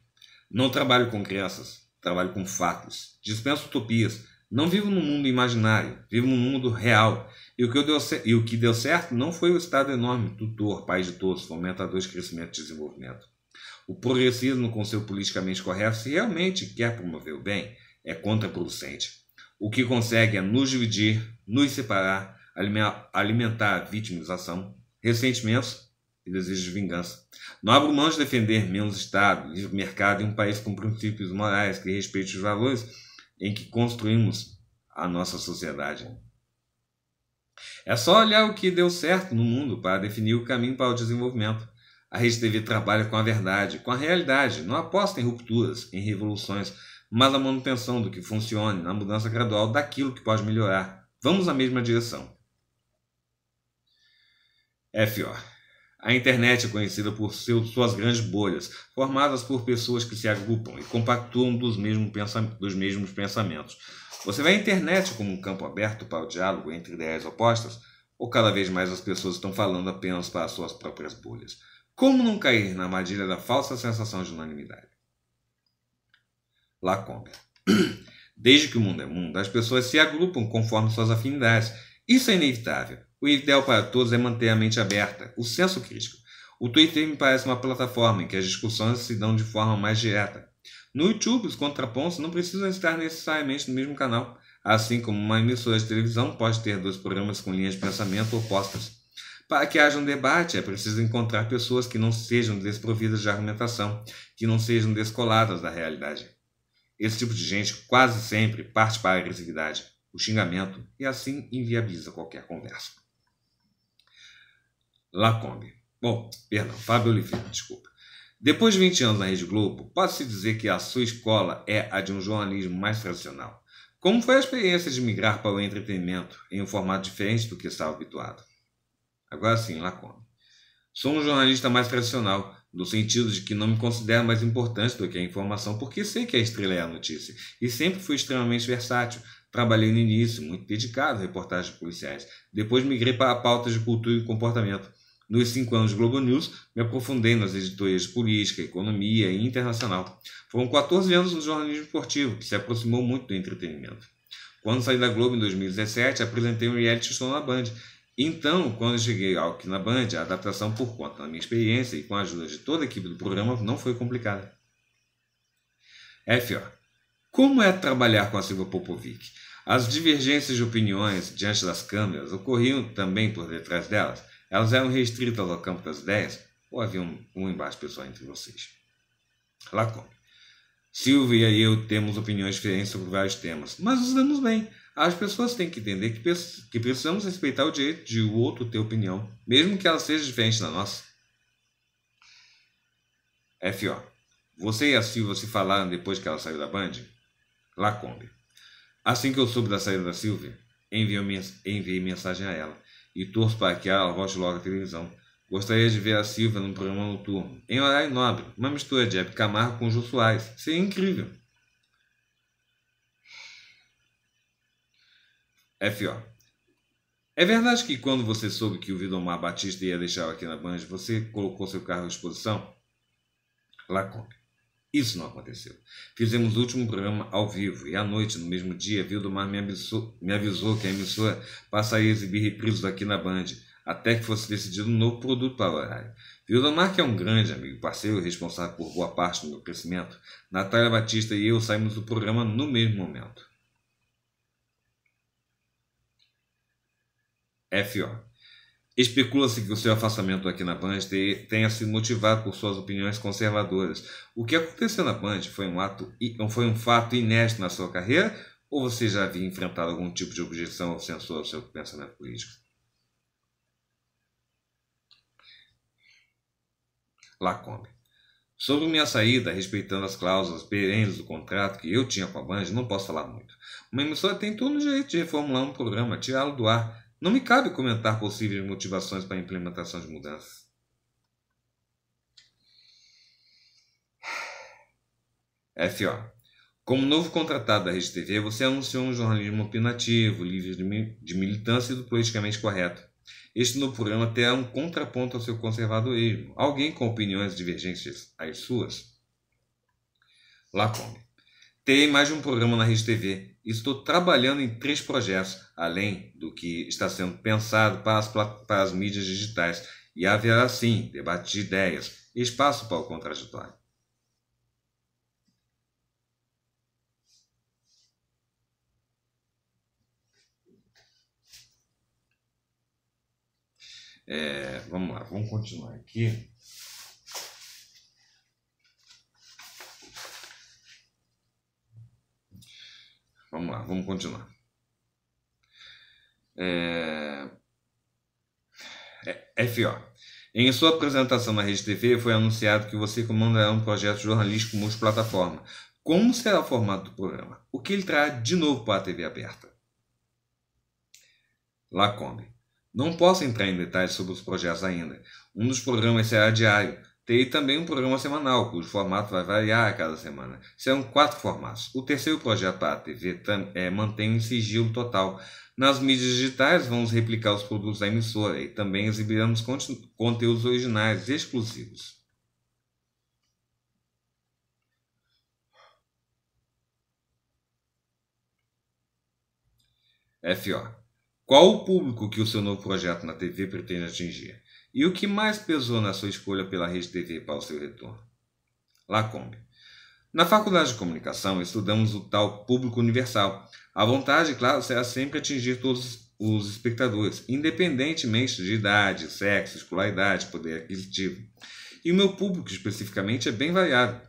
Não trabalho com crenças, trabalho com fatos. Dispenso utopias. Não vivo num mundo imaginário, vivo num mundo real. E o, que deu, e o que deu certo não foi o Estado enorme, tutor, pai de todos, fomentador de crescimento e desenvolvimento. O progressismo, com seu politicamente correto, se realmente quer promover o bem, é contraproducente. O que consegue é nos dividir, nos separar, alimentar a vitimização, ressentimentos e desejo de vingança. Não abro mão de defender menos Estado, livre mercado e um país com princípios morais que respeite os valores em que construímos a nossa sociedade. É só olhar o que deu certo no mundo para definir o caminho para o desenvolvimento. A Rede TV trabalha com a verdade, com a realidade, não aposta em rupturas, em revoluções, mas na manutenção do que funcione, na mudança gradual daquilo que pode melhorar. Vamos na mesma direção. FO a internet é conhecida por seu, suas grandes bolhas, formadas por pessoas que se agrupam e compactuam dos mesmos, dos mesmos pensamentos. Você vê a internet como um campo aberto para o diálogo entre ideias opostas? Ou cada vez mais as pessoas estão falando apenas para suas próprias bolhas? Como não cair na armadilha da falsa sensação de unanimidade? Lacombe. [CLEARS THROAT] Desde que o mundo é mundo, as pessoas se agrupam conforme suas afinidades isso é inevitável. O ideal para todos é manter a mente aberta, o senso crítico. O Twitter me parece uma plataforma em que as discussões se dão de forma mais direta. No YouTube, os contrapontos não precisam estar necessariamente no mesmo canal, assim como uma emissora de televisão pode ter dois programas com linhas de pensamento opostas. Para que haja um debate, é preciso encontrar pessoas que não sejam desprovidas de argumentação, que não sejam descoladas da realidade. Esse tipo de gente quase sempre parte para a agressividade o xingamento e assim inviabiliza qualquer conversa. Lacombe. Bom, perdão, Fábio Oliveira, desculpa. Depois de 20 anos na Rede Globo, pode-se dizer que a sua escola é a de um jornalismo mais tradicional. Como foi a experiência de migrar para o entretenimento em um formato diferente do que estava habituado? Agora sim, Lacombe. Sou um jornalista mais tradicional, no sentido de que não me considero mais importante do que a informação, porque sei que a estrela é a notícia, e sempre fui extremamente versátil, Trabalhei no início, muito dedicado a reportagens policiais. Depois migrei para a pauta de cultura e comportamento. Nos cinco anos Globo News, me aprofundei nas editorias de política, economia e internacional. Foram 14 anos no jornalismo esportivo, que se aproximou muito do entretenimento. Quando saí da Globo em 2017, apresentei um reality show na Band. Então, quando cheguei ao que na Band, a adaptação por conta da minha experiência e com a ajuda de toda a equipe do programa não foi complicada. F.O. Como é trabalhar com a Silva Popovic? As divergências de opiniões diante das câmeras ocorriam também por detrás delas. Elas eram restritas ao campo das ideias ou havia um, um embate pessoal entre vocês? Lacombe. Silvia e eu temos opiniões diferentes sobre vários temas, mas nos damos bem. As pessoas têm que entender que, que precisamos respeitar o direito de o outro ter opinião, mesmo que ela seja diferente da nossa. F.O. Você e a Silvia se falaram depois que ela saiu da Band? Lacombe. Assim que eu soube da saída da Silvia, enviei, mensagem a ela e torço para que ela volte logo à televisão. Gostaria de ver a Silvia num programa noturno, em horário nobre, uma mistura de Hebe Camargo com Jô Soares. Seria incrível. F.O. É verdade que quando você soube que o Vidomar Batista ia deixar aqui na Band, você colocou seu carro à disposição? Lacombe. Isso não aconteceu. Fizemos o último programa ao vivo e à noite, no mesmo dia, Vildomar me avisou, me avisou que a emissora passaria a exibir reprisos aqui na Band, até que fosse decidido um novo produto para o horário. Vildomar, que é um grande amigo, parceiro responsável por boa parte do meu crescimento, Natália Batista e eu saímos do programa no mesmo momento. F.O. Especula-se que o seu afastamento aqui na Band tenha sido motivado por suas opiniões conservadoras. O que aconteceu na Band foi um, ato, foi um fato inédito na sua carreira ou você já havia enfrentado algum tipo de objeção ou censura ao seu pensamento político? Lacombe. Sobre minha saída, respeitando as cláusulas perenes do contrato que eu tinha com a Band, não posso falar muito. Uma emissora tem todo o direito de reformular um programa, tirá-lo do ar não me cabe comentar possíveis motivações para a implementação de mudanças. F.O. Como novo contratado da Rede TV, você anunciou um jornalismo opinativo, livre de militância e do politicamente correto. Este novo programa terá um contraponto ao seu conservadorismo. Alguém com opiniões divergentes às suas? Lacombe. Terei mais de um programa na Rede TV. Estou trabalhando em três projetos além do que está sendo pensado para as, para as mídias digitais, e haverá sim debate de ideias e espaço para o contraditório. É, vamos lá, vamos continuar aqui. Vamos lá, vamos continuar. É... é F.O. Em sua apresentação na Rede TV foi anunciado que você comandará um projeto jornalístico multiplataforma. Como será o formato do programa? O que ele trará de novo para a TV aberta? Lacombe. Não posso entrar em detalhes sobre os projetos ainda. Um dos programas será diário, Terei também um programa semanal, cujo formato vai variar a cada semana. Serão quatro formatos. O terceiro projeto para a TV é, mantém um sigilo total. Nas mídias digitais, vamos replicar os produtos da emissora e também exibiremos conteúdos originais exclusivos. FO. Qual o público que o seu novo projeto na TV pretende atingir? E o que mais pesou na sua escolha pela rede TV para o seu retorno? Lacombe. Na Faculdade de Comunicação, estudamos o tal público universal. A vontade, claro, será sempre atingir todos os espectadores, independentemente de idade, sexo, escolaridade, poder aquisitivo. E o meu público, especificamente, é bem variado.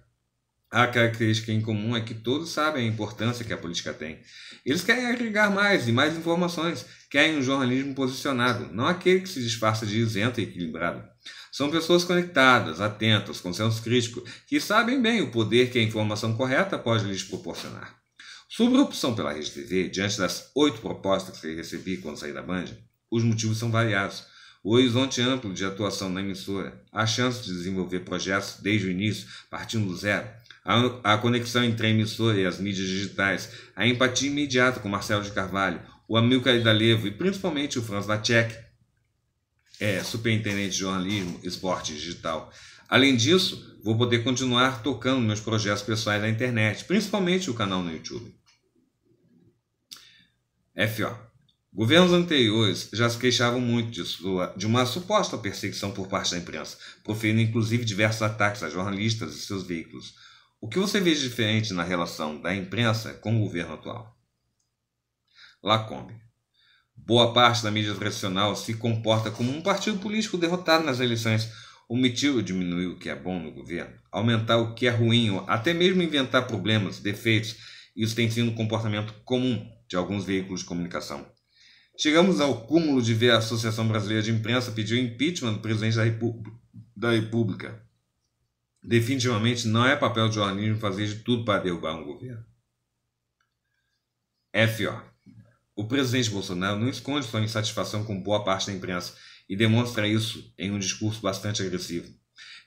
A característica em comum é que todos sabem a importância que a política tem. Eles querem agregar mais e mais informações, querem um jornalismo posicionado, não aquele que se disfarça de isento e equilibrado. São pessoas conectadas, atentas, com senso crítico, que sabem bem o poder que a informação correta pode lhes proporcionar. Sobre a opção pela Rede TV, diante das oito propostas que recebi quando saí da Band, os motivos são variados. O horizonte amplo de atuação na emissora, a chance de desenvolver projetos desde o início, partindo do zero, a, a conexão entre a emissora e as mídias digitais, a empatia imediata com Marcelo de Carvalho, o Amilcar Levo e principalmente o Franz Vacek, é, superintendente de jornalismo, esporte digital. Além disso, vou poder continuar tocando meus projetos pessoais na internet, principalmente o canal no YouTube. F.O. Governos anteriores já se queixavam muito de, sua, de uma suposta perseguição por parte da imprensa, proferindo inclusive diversos ataques a jornalistas e seus veículos. O que você vê de diferente na relação da imprensa com o governo atual? Lacombe. Boa parte da mídia tradicional se comporta como um partido político derrotado nas eleições, omitir ou diminuir o que é bom no governo, aumentar o que é ruim ou até mesmo inventar problemas, defeitos. Isso tem sido um comportamento comum de alguns veículos de comunicação. Chegamos ao cúmulo de ver a Associação Brasileira de Imprensa pedir o impeachment do presidente da, da República. Definitivamente não é papel de jornalismo fazer de tudo para derrubar um governo. F.O. É o presidente Bolsonaro não esconde sua insatisfação com boa parte da imprensa e demonstra isso em um discurso bastante agressivo.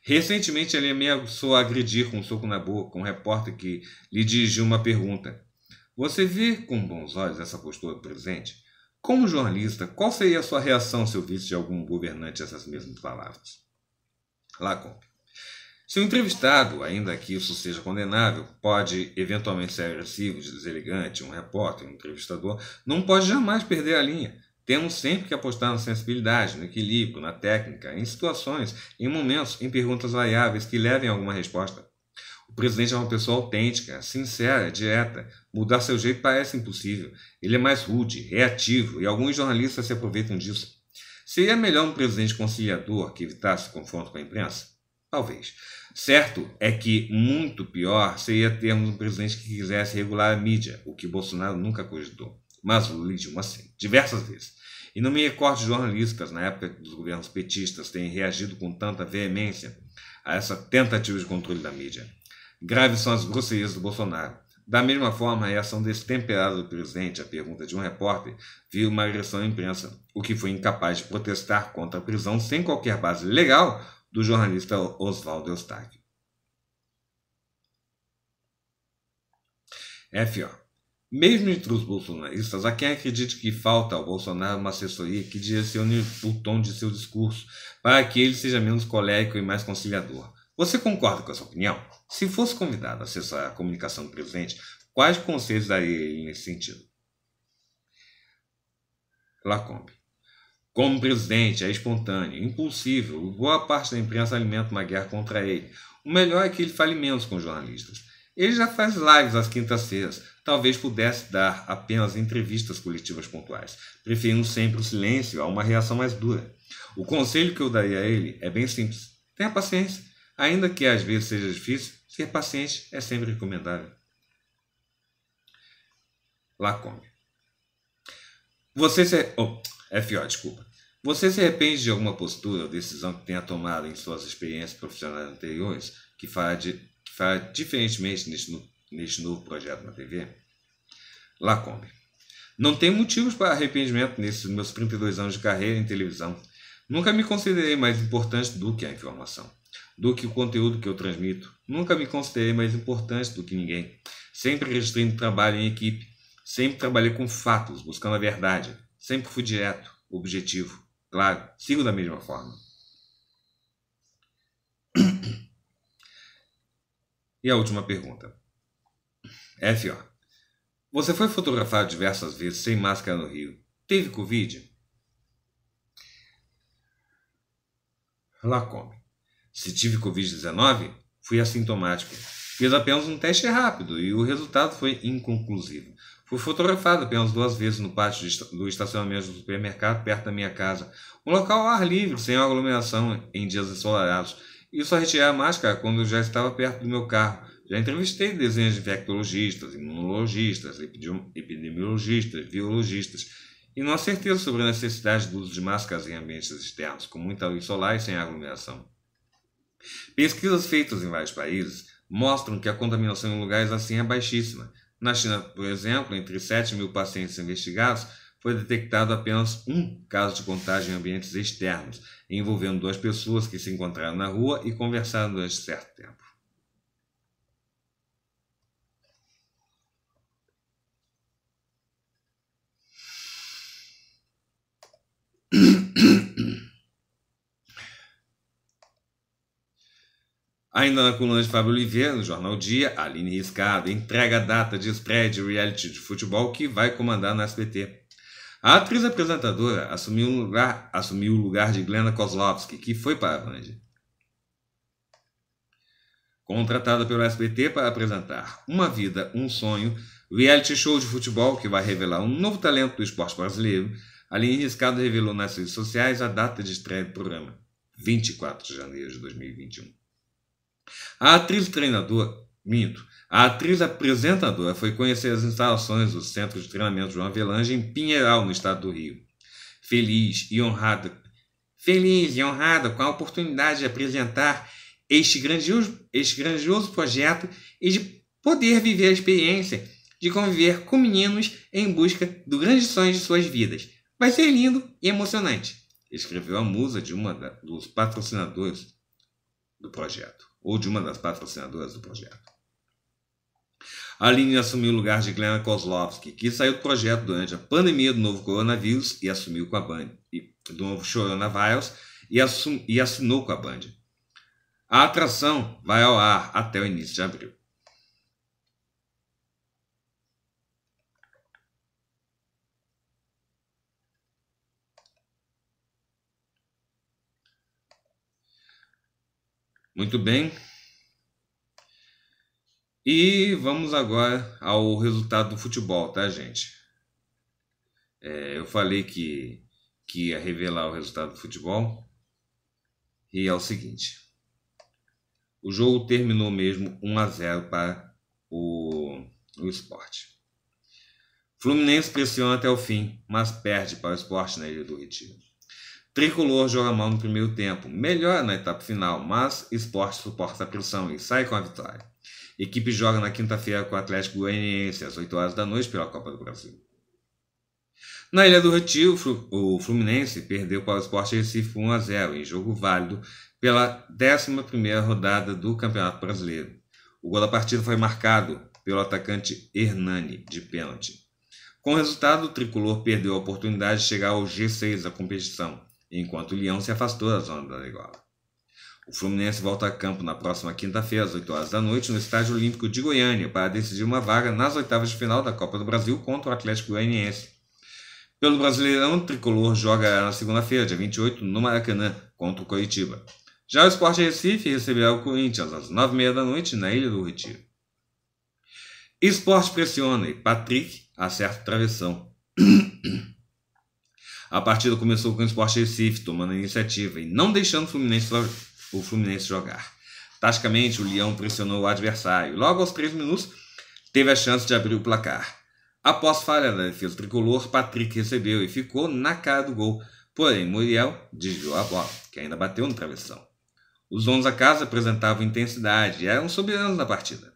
Recentemente, ele ameaçou agredir com um soco na boca um repórter que lhe dirigiu uma pergunta. Você vê com bons olhos essa postura do presidente? Como jornalista, qual seria a sua reação se ouvisse de algum governante essas mesmas palavras? Lacombe. Se o entrevistado, ainda que isso seja condenável, pode eventualmente ser agressivo, deselegante, um repórter, um entrevistador, não pode jamais perder a linha. Temos sempre que apostar na sensibilidade, no equilíbrio, na técnica, em situações, em momentos, em perguntas variáveis que levem a alguma resposta. O presidente é uma pessoa autêntica, sincera, direta. Mudar seu jeito parece impossível. Ele é mais rude, reativo e alguns jornalistas se aproveitam disso. Seria melhor um presidente conciliador que evitasse confronto com a imprensa? Talvez. Certo é que muito pior seria termos um presidente que quisesse regular a mídia, o que Bolsonaro nunca cogitou, mas Lula Dilma sim, diversas vezes. E não me recordo de jornalistas na época dos governos petistas terem reagido com tanta veemência a essa tentativa de controle da mídia. Graves são as grosserias do Bolsonaro. Da mesma forma, a reação destemperada do presidente à pergunta de um repórter viu uma agressão à imprensa, o que foi incapaz de protestar contra a prisão sem qualquer base legal do jornalista Oswaldo Eustáquio. É, F.O. Mesmo entre os bolsonaristas, há quem acredite que falta ao Bolsonaro uma assessoria que direcione o tom de seu discurso para que ele seja menos colérico e mais conciliador. Você concorda com essa opinião? Se fosse convidado a assessorar a comunicação do presidente, quais conselhos daria ele nesse sentido? Lacombe. Como presidente, é espontâneo, impulsivo. Boa parte da imprensa alimenta uma guerra contra ele. O melhor é que ele fale menos com jornalistas. Ele já faz lives às quintas-feiras. Talvez pudesse dar apenas entrevistas coletivas pontuais, preferindo sempre o silêncio a uma reação mais dura. O conselho que eu daria a ele é bem simples: tenha paciência. Ainda que às vezes seja difícil, ser paciente é sempre recomendável. Lacombe. Você se. Oh. FO, desculpa. Você se arrepende de alguma postura ou decisão que tenha tomado em suas experiências profissionais anteriores que fará, de, que fará diferentemente neste, neste novo projeto na TV? Lacombe. Não tenho motivos para arrependimento nesses meus 32 anos de carreira em televisão. Nunca me considerei mais importante do que a informação, do que o conteúdo que eu transmito. Nunca me considerei mais importante do que ninguém. Sempre restringindo trabalho em equipe. Sempre trabalhei com fatos, buscando a verdade, Sempre fui direto, objetivo. Claro, sigo da mesma forma. E a última pergunta. F.O. Você foi fotografado diversas vezes sem máscara no Rio. Teve Covid? Lacombe. Se tive Covid-19, fui assintomático. Fiz apenas um teste rápido e o resultado foi inconclusivo. Fui fotografado apenas duas vezes no pátio do estacionamento do supermercado perto da minha casa. Um local ao ar livre, sem aglomeração, em dias ensolarados. E só retirei a máscara quando já estava perto do meu carro. Já entrevistei desenhos de infectologistas, imunologistas, epidemiologistas, virologistas. E não há certeza sobre a necessidade do uso de máscaras em ambientes externos, com muita luz solar e sem aglomeração. Pesquisas feitas em vários países mostram que a contaminação em lugares assim é baixíssima na China, por exemplo, entre 7 mil pacientes investigados, foi detectado apenas um caso de contágio em ambientes externos, envolvendo duas pessoas que se encontraram na rua e conversaram durante certo tempo. [CLEARS THROAT] Ainda na coluna de Fábio Oliveira, no Jornal Dia, Aline Riscado entrega a data de spread de reality de futebol que vai comandar no SBT. A atriz apresentadora assumiu, lugar, assumiu o lugar de Glenda Kozlowski, que foi para a Band. Contratada pelo SBT para apresentar Uma Vida, Um Sonho, reality show de futebol que vai revelar um novo talento do esporte brasileiro, Aline Riscado revelou nas redes sociais a data de estreia do programa, 24 de janeiro de 2021. A atriz treinadora, minto, a atriz apresentadora foi conhecer as instalações do Centro de Treinamento João Avelange em Pinheiral, no estado do Rio. Feliz e honrada, feliz e honrada com a oportunidade de apresentar este grandioso, este grandioso projeto e de poder viver a experiência de conviver com meninos em busca do grande sonho de suas vidas. Vai ser lindo e emocionante, escreveu a musa de uma dos patrocinadores do projeto ou de uma das patrocinadoras do projeto. Aline assumiu o lugar de Glenna Kozlovski, que saiu do projeto durante a pandemia do novo coronavírus e assumiu com a Band, do novo coronavírus e, assum, e assinou com a Band. A atração vai ao ar até o início de abril. Muito bem. E vamos agora ao resultado do futebol, tá, gente? É, eu falei que, que ia revelar o resultado do futebol. E é o seguinte: o jogo terminou mesmo 1 a 0 para o, o esporte. Fluminense pressiona até o fim, mas perde para o esporte na Ilha do Retiro. Tricolor joga mal no primeiro tempo, melhor na etapa final, mas esporte suporta a pressão e sai com a vitória. Equipe joga na quinta-feira com o Atlético Goianiense, às 8 horas da noite, pela Copa do Brasil. Na Ilha do Retiro, o Fluminense perdeu para o Sport Recife 1 a 0 em jogo válido pela 11ª rodada do Campeonato Brasileiro. O gol da partida foi marcado pelo atacante Hernani, de pênalti. Com o resultado, o tricolor perdeu a oportunidade de chegar ao G6 da competição, enquanto o Leão se afastou da zona da degola. O Fluminense volta a campo na próxima quinta-feira, às 8 horas da noite, no Estádio Olímpico de Goiânia, para decidir uma vaga nas oitavas de final da Copa do Brasil contra o Atlético Goianiense. Pelo Brasileirão, o Tricolor jogará na segunda-feira, dia 28, no Maracanã, contra o Coritiba. Já o Sport Recife receberá o Corinthians às 9h30 da noite, na Ilha do Retiro. Esporte pressiona e Patrick acerta travessão. [COUGHS] A partida começou com o Sport Recife tomando a iniciativa e não deixando o Fluminense, o Fluminense jogar. Taticamente, o Leão pressionou o adversário. Logo aos 3 minutos, teve a chance de abrir o placar. Após falha da defesa tricolor, Patrick recebeu e ficou na cara do gol. Porém, Muriel desviou a bola, que ainda bateu no travessão. Os donos da casa apresentavam intensidade e eram soberanos na partida.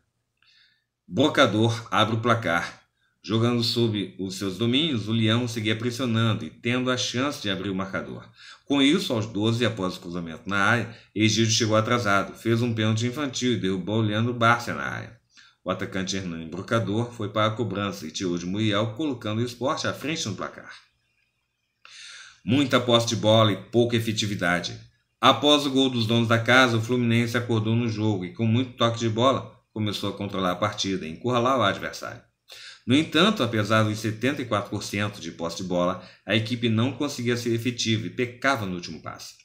Brocador abre o placar Jogando sob os seus domínios, o Leão seguia pressionando e tendo a chance de abrir o marcador. Com isso, aos 12 após o cruzamento na área, Egídio chegou atrasado, fez um pênalti infantil e derrubou Leandro Barcia na área. O atacante Hernani Brocador foi para a cobrança e tirou de Muriel, colocando o esporte à frente no placar. Muita posse de bola e pouca efetividade. Após o gol dos donos da casa, o Fluminense acordou no jogo e, com muito toque de bola, começou a controlar a partida e encurralar o adversário. No entanto, apesar dos 74% de posse de bola, a equipe não conseguia ser efetiva e pecava no último passe.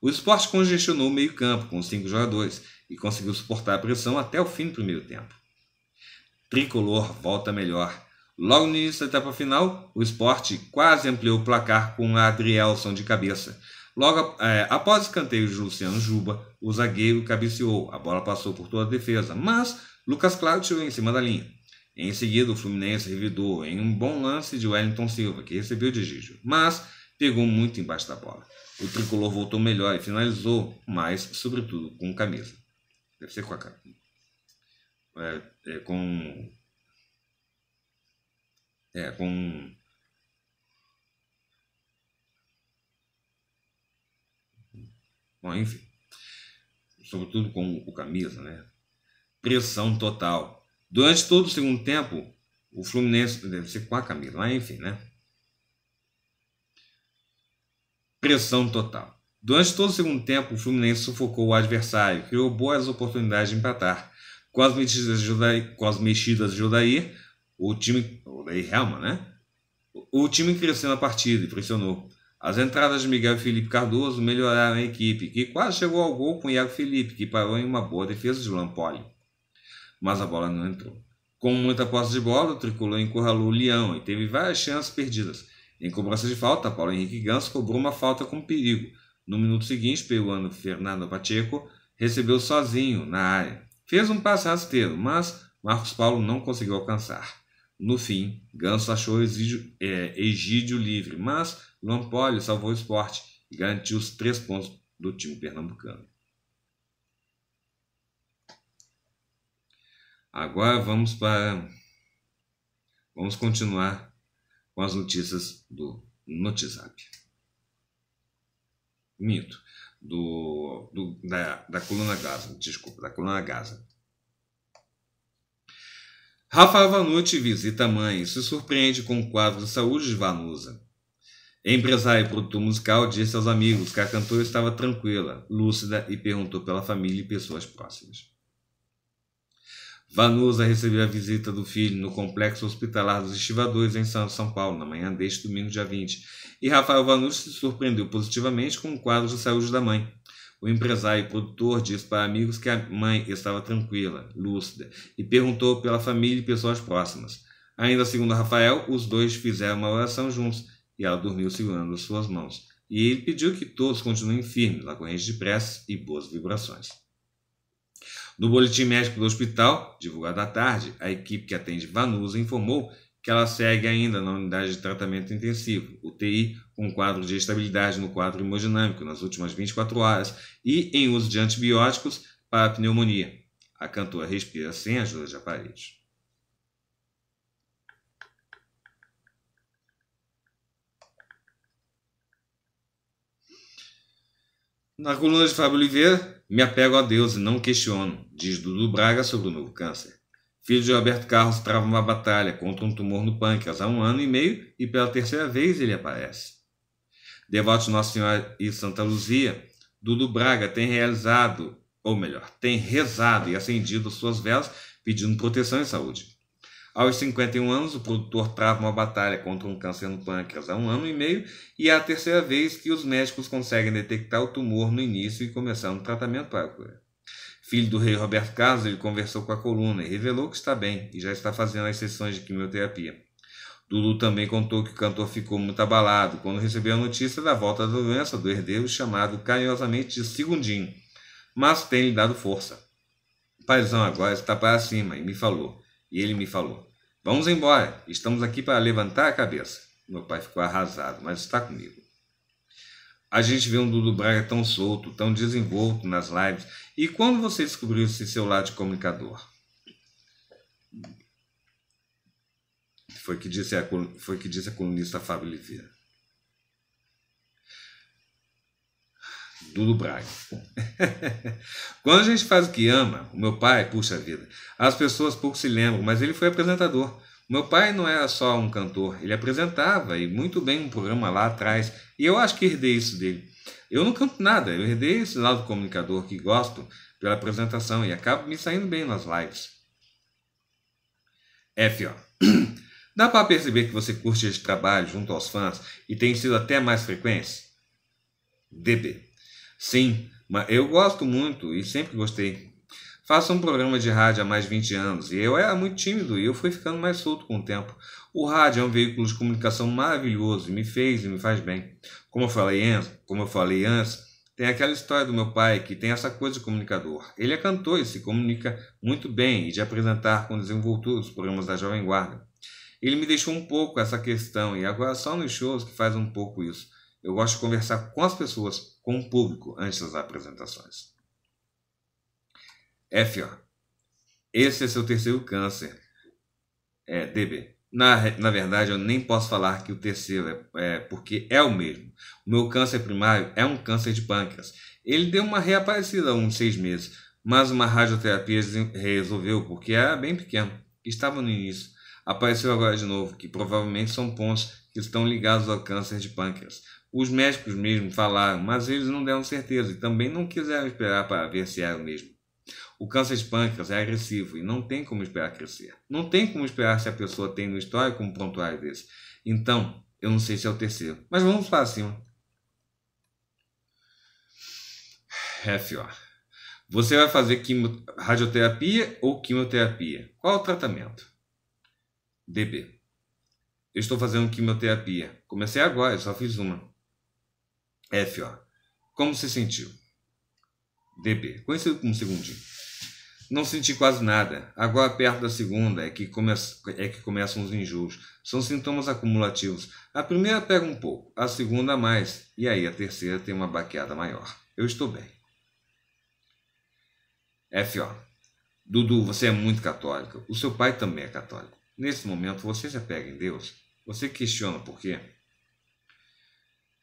O esporte congestionou o meio-campo com cinco jogadores e conseguiu suportar a pressão até o fim do primeiro tempo. Tricolor volta melhor. Logo no início da etapa final, o esporte quase ampliou o placar com a Adrielson de cabeça. Logo é, após o escanteio de Luciano Juba, o zagueiro cabeceou. A bola passou por toda a defesa, mas Lucas Claro tirou em cima da linha. Em seguida, o Fluminense revidou em um bom lance de Wellington Silva, que recebeu de Gijo, mas pegou muito embaixo da bola. O tricolor voltou melhor e finalizou, mas, sobretudo, com camisa. Deve ser com a camisa. É, é, com. É, com. Bom, enfim. Sobretudo com o camisa, né? Pressão total Durante todo o segundo tempo, o Fluminense deve ser com a Camila, mas enfim, né? Pressão total. Durante todo o segundo tempo, o Fluminense sufocou o adversário, criou boas oportunidades de empatar. Com as mexidas de Jodair, com as mexidas de Judaí o time. Judaí Helma, né? O time cresceu na partida e pressionou. As entradas de Miguel e Felipe Cardoso melhoraram a equipe, que quase chegou ao gol com Iago Felipe, que parou em uma boa defesa de Lampolho mas a bola não entrou. Com muita posse de bola, o tricolor encurralou o Leão e teve várias chances perdidas. Em cobrança de falta, Paulo Henrique Ganso cobrou uma falta com perigo. No minuto seguinte, o peruano Fernando Pacheco recebeu sozinho na área. Fez um passe rasteiro, mas Marcos Paulo não conseguiu alcançar. No fim, Ganso achou Egídio, é, Egídio livre, mas Poli salvou o esporte e garantiu os três pontos do time pernambucano. Agora vamos para. Vamos continuar com as notícias do Notizap. Mito. Do, do, da, da coluna Gaza, desculpa, da coluna Gaza. Rafa Vanucci visita mãe e se surpreende com o quadro de saúde de Vanusa. Empresário e produtor musical disse aos amigos que a cantora estava tranquila, lúcida e perguntou pela família e pessoas próximas. Vanusa recebeu a visita do filho no Complexo Hospitalar dos Estivadores, em São Paulo, na manhã deste domingo, dia 20. E Rafael Vanusa se surpreendeu positivamente com o quadro de saúde da mãe. O empresário e produtor disse para amigos que a mãe estava tranquila, lúcida, e perguntou pela família e pessoas próximas. Ainda segundo Rafael, os dois fizeram uma oração juntos e ela dormiu segurando suas mãos. E ele pediu que todos continuem firmes na corrente de pressa e boas vibrações. No boletim médico do hospital, divulgado à tarde, a equipe que atende Vanusa informou que ela segue ainda na unidade de tratamento intensivo, UTI, com quadro de estabilidade no quadro hemodinâmico nas últimas 24 horas e em uso de antibióticos para a pneumonia. A cantora respira sem ajuda de aparelhos. Na coluna de Fábio Oliveira, me apego a Deus e não questiono, diz Dudu Braga sobre o novo câncer. Filho de Roberto Carlos trava uma batalha contra um tumor no pâncreas há um ano e meio e pela terceira vez ele aparece. Devoto de Nossa Senhora e Santa Luzia, Dudu Braga tem realizado, ou melhor, tem rezado e acendido suas velas pedindo proteção e saúde. Aos 51 anos, o produtor trava uma batalha contra um câncer no pâncreas há um ano e meio e é a terceira vez que os médicos conseguem detectar o tumor no início e começar um tratamento para a cura. Filho do rei Roberto Carlos, ele conversou com a coluna e revelou que está bem e já está fazendo as sessões de quimioterapia. Dudu também contou que o cantor ficou muito abalado quando recebeu a notícia da volta da doença do herdeiro chamado carinhosamente de Segundinho, mas tem lhe dado força. Paizão agora está para cima e me falou, e ele me falou. Vamos embora, estamos aqui para levantar a cabeça. Meu pai ficou arrasado, mas está comigo. A gente vê um Dudu Braga tão solto, tão desenvolto nas lives. E quando você descobriu esse seu lado de comunicador? Foi que disse a, foi que disse a colunista Fábio Oliveira. Dudu Braga. [LAUGHS] Quando a gente faz o que ama, o meu pai, puxa vida, as pessoas pouco se lembram, mas ele foi apresentador. Meu pai não era só um cantor, ele apresentava e muito bem um programa lá atrás, e eu acho que herdei isso dele. Eu não canto nada, eu herdei esse lado comunicador que gosto pela apresentação e acabo me saindo bem nas lives. F, ó. [CLEARS THROAT] Dá para perceber que você curte esse trabalho junto aos fãs e tem sido até mais frequência? DB. Sim, eu gosto muito e sempre gostei. Faço um programa de rádio há mais de 20 anos e eu era muito tímido e eu fui ficando mais solto com o tempo. O rádio é um veículo de comunicação maravilhoso e me fez e me faz bem. Como eu falei antes, como eu falei antes, tem aquela história do meu pai que tem essa coisa de comunicador. Ele é cantor e se comunica muito bem e de apresentar com desenvoltura os programas da Jovem Guarda. Ele me deixou um pouco essa questão e agora só nos shows que faz um pouco isso. Eu gosto de conversar com as pessoas, com o público, antes das apresentações. F. Ó. Esse é seu terceiro câncer. É, DB. Na, na verdade, eu nem posso falar que o terceiro é, é, porque é o mesmo. O meu câncer primário é um câncer de pâncreas. Ele deu uma reaparecida há uns seis meses, mas uma radioterapia resolveu porque era bem pequeno, estava no início. Apareceu agora de novo, que provavelmente são pontos que estão ligados ao câncer de pâncreas. Os médicos mesmo falaram, mas eles não deram certeza e também não quiseram esperar para ver se era o mesmo. O câncer de pâncreas é agressivo e não tem como esperar crescer. Não tem como esperar se a pessoa tem no histórico um prontuário desse. Então, eu não sei se é o terceiro, mas vamos para cima. FO. Você vai fazer quimio... radioterapia ou quimioterapia? Qual o tratamento? DB. Eu estou fazendo quimioterapia. Comecei agora, eu só fiz uma. F, ó. Como se sentiu? DB. Conhecido como segundinho. Não senti quase nada. Agora, perto da segunda, é que, começa, é que começam os enjoos. São sintomas acumulativos. A primeira pega um pouco, a segunda mais, e aí a terceira tem uma baqueada maior. Eu estou bem. F.O. Dudu, você é muito católica. O seu pai também é católico. Nesse momento, você se apega em Deus? Você questiona por quê?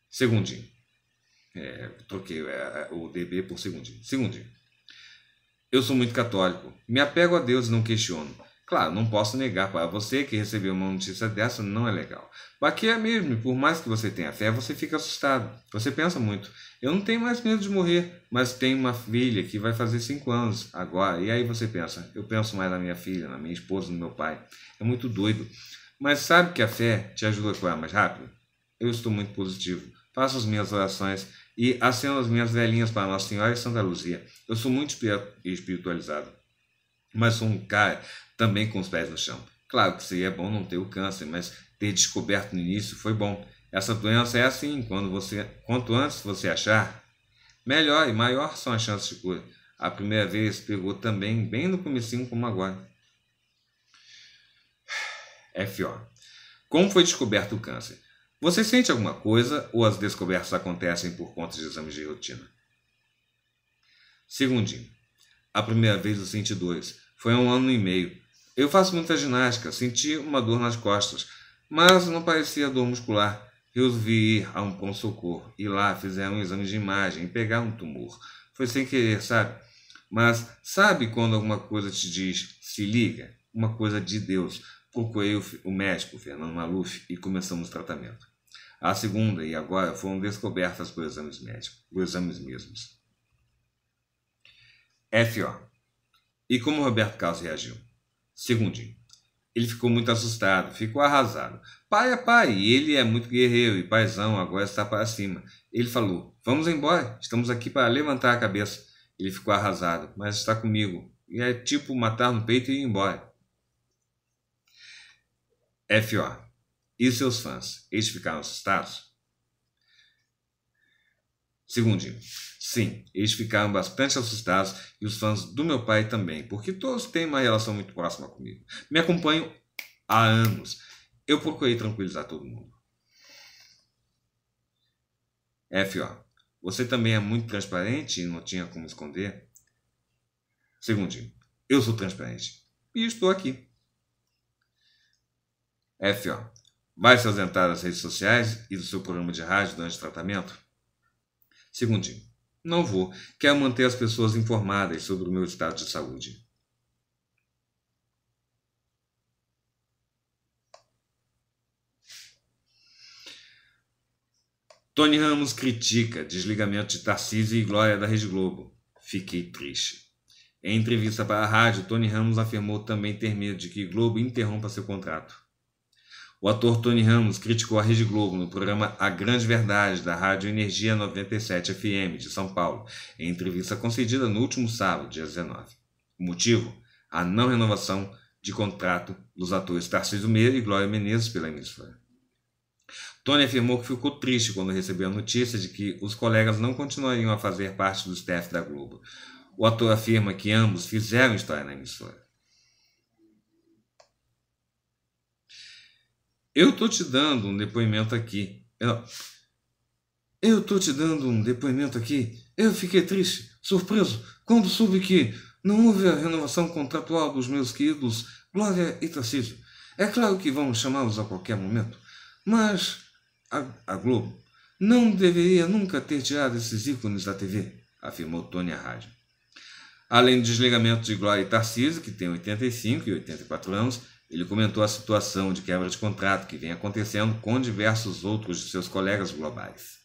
Segundinho. É, troquei é, o DB por segundinho. Segundinho. Eu sou muito católico. Me apego a Deus e não questiono. Claro, não posso negar para você que receber uma notícia dessa não é legal. Aqui é mesmo, por mais que você tenha fé, você fica assustado. Você pensa muito. Eu não tenho mais medo de morrer, mas tenho uma filha que vai fazer cinco anos agora. E aí você pensa, eu penso mais na minha filha, na minha esposa, no meu pai. É muito doido. Mas sabe que a fé te ajuda a curar mais rápido? Eu estou muito positivo. Faço as minhas orações e assim as minhas velhinhas para Nossa Senhora e Santa Luzia. Eu sou muito espiritualizado, mas sou um cara também com os pés no chão. Claro que seria bom não ter o câncer, mas ter descoberto no início foi bom. Essa doença é assim, quando você, quanto antes você achar, melhor e maior são as chances de cura. A primeira vez pegou também bem no comecinho como agora. F.O. É como foi descoberto o câncer? Você sente alguma coisa ou as descobertas acontecem por conta de exames de rotina? Segundinho. A primeira vez eu senti dores. Foi há um ano e meio. Eu faço muita ginástica, senti uma dor nas costas, mas não parecia dor muscular. Resolvi ir a um pronto-socorro e lá fizeram um exame de imagem e pegaram um tumor. Foi sem querer, sabe? Mas sabe quando alguma coisa te diz, se liga? Uma coisa de Deus. Procurei o médico, Fernando Maluf, e começamos o tratamento. A segunda e agora foram descobertas por exames médicos, por exames mesmos. F.O. E como Roberto Carlos reagiu? Segundinho. Ele ficou muito assustado, ficou arrasado. Pai é pai, e ele é muito guerreiro e paizão, agora está para cima. Ele falou: Vamos embora, estamos aqui para levantar a cabeça. Ele ficou arrasado, mas está comigo. E é tipo matar no peito e ir embora. F.O. E seus fãs, eles ficaram assustados? Segundinho, sim, eles ficaram bastante assustados e os fãs do meu pai também, porque todos têm uma relação muito próxima comigo. Me acompanham há anos. Eu procurei tranquilizar todo mundo. F.O. Você também é muito transparente e não tinha como esconder? Segundinho, eu sou transparente e estou aqui. F.O. Vai se ausentar das redes sociais e do seu programa de rádio durante o tratamento? Segundinho, não vou. Quero manter as pessoas informadas sobre o meu estado de saúde. Tony Ramos critica desligamento de Tarcísio e Glória da Rede Globo. Fiquei triste. Em entrevista para a rádio, Tony Ramos afirmou também ter medo de que Globo interrompa seu contrato. O ator Tony Ramos criticou a Rede Globo no programa A Grande Verdade da Rádio Energia 97 FM de São Paulo, em entrevista concedida no último sábado, dia 19. O motivo? A não renovação de contrato dos atores Tarcísio Meira e Glória Menezes pela emissora. Tony afirmou que ficou triste quando recebeu a notícia de que os colegas não continuariam a fazer parte do staff da Globo. O ator afirma que ambos fizeram história na emissora. Eu estou te dando um depoimento aqui. É, eu estou te dando um depoimento aqui. Eu fiquei triste, surpreso, quando soube que não houve a renovação contratual dos meus queridos Glória e Tarcísio. É claro que vamos chamá-los a qualquer momento, mas a, a, Globo não deveria nunca ter tirado esses ícones da TV, afirmou Tony rádio. Além do desligamento de Glória e Tarcísio, que tem 85 e 84 anos, ele comentou a situação de quebra de contrato que vem acontecendo com diversos outros de seus colegas globais.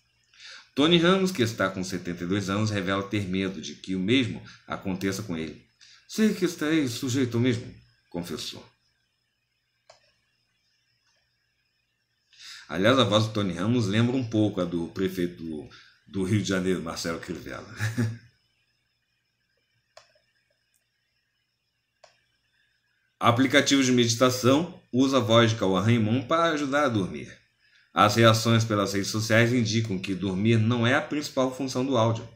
Tony Ramos, que está com 72 anos, revela ter medo de que o mesmo aconteça com ele. Sei que estarei sujeito mesmo, confessou. Aliás, a voz do Tony Ramos lembra um pouco a do prefeito do, do Rio de Janeiro, Marcelo Crivella. [LAUGHS] Aplicativos de meditação usa a voz de Cauã para ajudar a dormir. As reações pelas redes sociais indicam que dormir não é a principal função do áudio.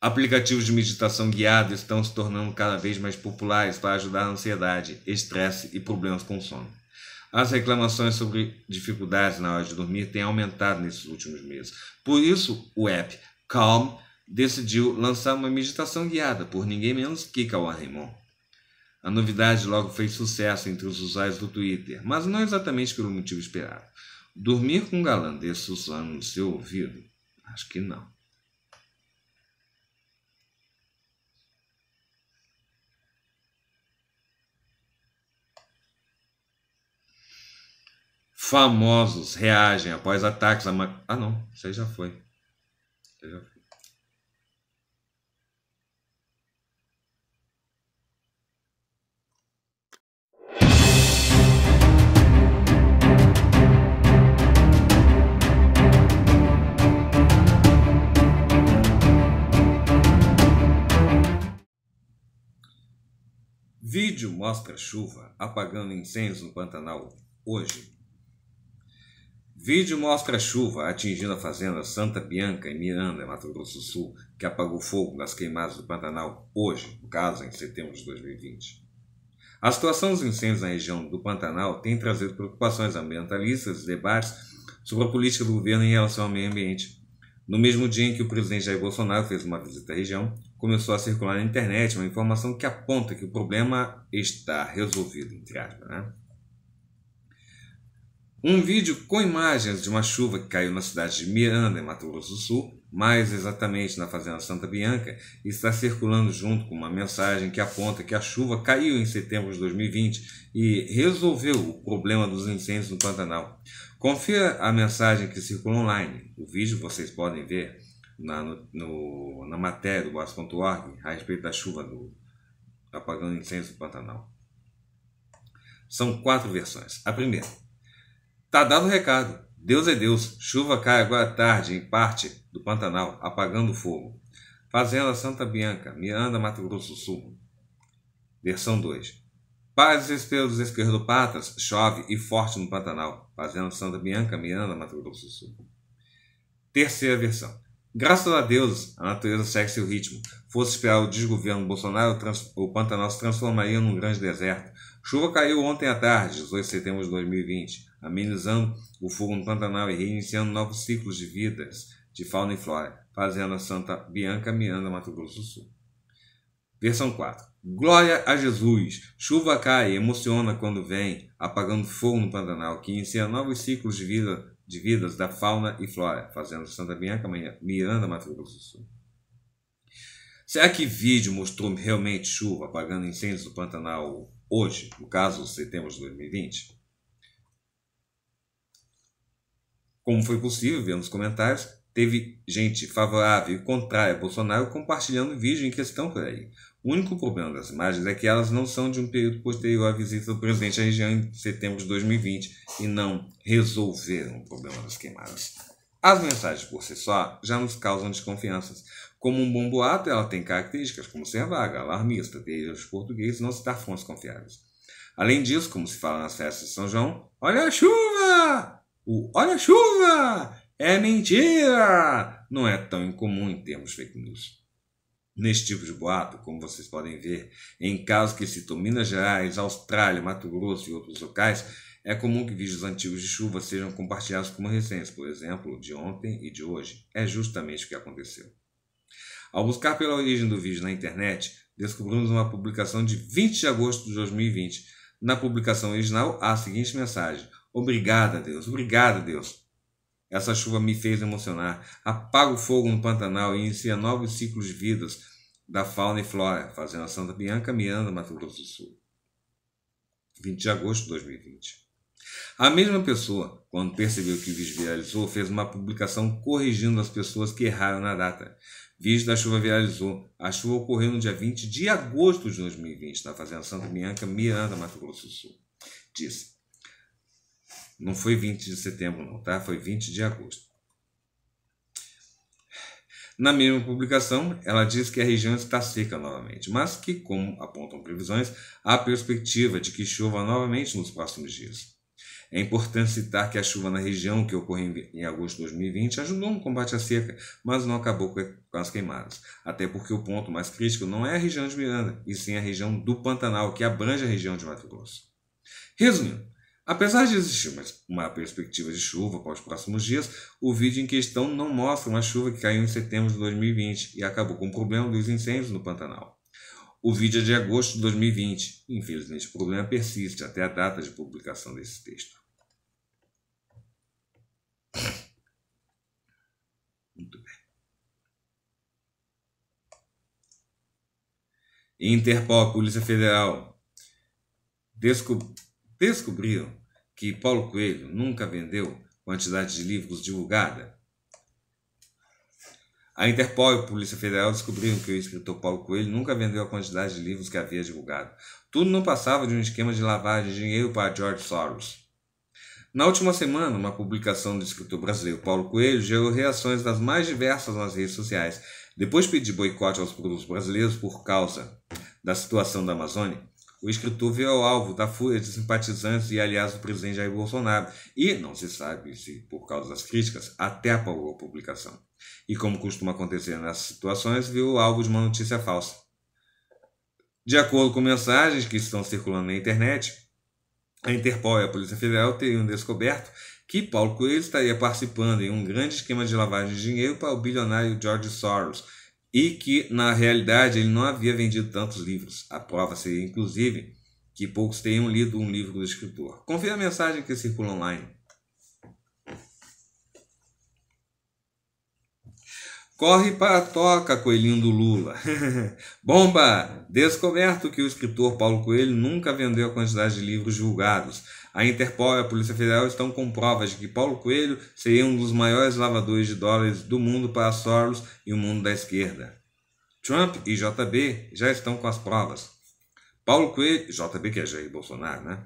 Aplicativos de meditação guiada estão se tornando cada vez mais populares para ajudar a ansiedade, estresse e problemas com sono. As reclamações sobre dificuldades na hora de dormir têm aumentado nesses últimos meses. Por isso, o app Calm decidiu lançar uma meditação guiada por ninguém menos que Cauã Raymond. A novidade logo fez sucesso entre os usuários do Twitter, mas não é exatamente pelo motivo esperado. Dormir com um galã desse Suzano no seu ouvido? Acho que não. Famosos reagem após ataques a. Ma... Ah, não, isso aí já foi. Isso aí já foi. Vídeo mostra chuva apagando incêndios no Pantanal hoje. Vídeo mostra chuva atingindo a fazenda Santa Bianca em Miranda, Mato Grosso do Sul, que apagou fogo nas queimadas do Pantanal hoje, no caso em setembro de 2020. A situação dos incêndios na região do Pantanal tem trazido preocupações ambientalistas e debates sobre a política do governo em relação ao meio ambiente. No mesmo dia em que o presidente Jair Bolsonaro fez uma visita à região, começou a circular na internet uma informação que aponta que o problema está resolvido, entre aspas, né? Um vídeo com imagens de uma chuva que caiu na cidade de Miranda, em Mato Grosso do Sul, mais exatamente na Fazenda Santa Bianca, está circulando junto com uma mensagem que aponta que a chuva caiu em setembro de 2020 e resolveu o problema dos incêndios no Pantanal. Confia a mensagem que circula online. O vídeo vocês podem ver na, no, na matéria do boas.org a respeito da chuva do apagando incêndio do Pantanal. São quatro versões. A primeira. Tá dado o recado. Deus é Deus. Chuva cai agora à tarde em parte do Pantanal, apagando o fogo. Fazenda Santa Bianca, Miranda, Mato Grosso do Sul. Versão 2. e desespero dos esquerdopatas, chove e forte no Pantanal. Fazenda Santa Bianca, Miranda, Mato Grosso do Sul. Terceira versão. Graças a Deus, a natureza segue seu ritmo. Fosse esperar o desgoverno Bolsonaro, o Pantanal se transformaria num grande deserto. Chuva caiu ontem à tarde, 18 de setembro de 2020, amenizando o fogo no Pantanal e reiniciando novos ciclos de vidas de fauna e flora, fazendo a Santa Bianca, Miranda, Mato Grosso do Sul. Versão 4. Glória a Jesus! Chuva cai, emociona quando vem, apagando fogo no Pantanal, que inicia novos ciclos de vida de vidas da fauna e flora, fazendo Santa Bianca, Miranda, Mato Grosso do Sul. Será que vídeo mostrou realmente chuva apagando incêndios do Pantanal hoje, no caso, setembro de 2020? Como foi possível ver nos comentários, teve gente favorável e contrária a Bolsonaro compartilhando o vídeo em questão por aí. O único problema das imagens é que elas não são de um período posterior à visita do presidente à região em setembro de 2020 e não resolveram o problema das queimadas. As mensagens por si só já nos causam desconfianças. Como um bom boato, ela tem características como ser vaga, alarmista, ter os portugueses não citar fontes confiáveis. Além disso, como se fala nas festas de São João, olha a chuva! O olha a chuva! É mentira! Não é tão incomum em termos fake news nesse tipo de boato, como vocês podem ver, em casos que citam Minas Gerais, Austrália, Mato Grosso e outros locais, é comum que vídeos antigos de chuva sejam compartilhados como recentes, por exemplo, de ontem e de hoje. É justamente o que aconteceu. Ao buscar pela origem do vídeo na internet, descobrimos uma publicação de 20 de agosto de 2020. Na publicação original, há a seguinte mensagem: Obrigada, Deus, obrigada, Deus. Essa chuva me fez emocionar. Apaga o fogo no Pantanal e inicia novos ciclos de vidas da Fauna e Flora, Fazenda Santa Bianca, Miranda, Mato Grosso do Sul. 20 de agosto de 2020. A mesma pessoa, quando percebeu que o vídeo viralizou, fez uma publicação corrigindo as pessoas que erraram na data. Vídeo da chuva viralizou. A chuva ocorreu no dia 20 de agosto de 2020, na Fazenda Santa Bianca, Miranda, Mato Grosso do Sul. Disse. Não foi 20 de setembro, não, tá? Foi 20 de agosto. Na mesma publicação, ela diz que a região está seca novamente, mas que, como apontam previsões, há perspectiva de que chova novamente nos próximos dias. É importante citar que a chuva na região, que ocorreu em agosto de 2020, ajudou no combate à seca, mas não acabou com as queimadas. Até porque o ponto mais crítico não é a região de Miranda, e sim a região do Pantanal, que abrange a região de Mato Grosso. Resumindo, Apesar de existir uma perspectiva de chuva para os próximos dias, o vídeo em questão não mostra uma chuva que caiu em setembro de 2020 e acabou com o problema dos incêndios no Pantanal. O vídeo é de agosto de 2020. Infelizmente, o problema persiste até a data de publicação desse texto. Muito bem. Interpol, Polícia Federal, descobriram que Paulo Coelho nunca vendeu quantidade de livros divulgada. A Interpol e a Polícia Federal descobriram que o escritor Paulo Coelho nunca vendeu a quantidade de livros que havia divulgado. Tudo não passava de um esquema de lavagem de dinheiro para George Soros. Na última semana, uma publicação do escritor brasileiro Paulo Coelho gerou reações das mais diversas nas redes sociais. Depois de pedir boicote aos produtos brasileiros por causa da situação da Amazônia, o escritor o alvo da fúria de simpatizantes e aliados do presidente Jair Bolsonaro e, não se sabe se por causa das críticas, até apagou a publicação. E, como costuma acontecer nessas situações, viu alvo de uma notícia falsa. De acordo com mensagens que estão circulando na internet, a Interpol e a Polícia Federal teriam descoberto que Paulo Coelho estaria participando em um grande esquema de lavagem de dinheiro para o bilionário George Soros, e que, na realidade, ele não havia vendido tantos livros. A prova seria, inclusive, que poucos tenham lido um livro do escritor. Confira a mensagem que circula online. Corre para a toca, coelhinho do Lula. [LAUGHS] Bomba! Descoberto que o escritor Paulo Coelho nunca vendeu a quantidade de livros julgados. A Interpol e a Polícia Federal estão com provas de que Paulo Coelho seria um dos maiores lavadores de dólares do mundo para Soros e o mundo da esquerda. Trump e JB já estão com as provas. Paulo Coelho, JB que é Jair Bolsonaro, né?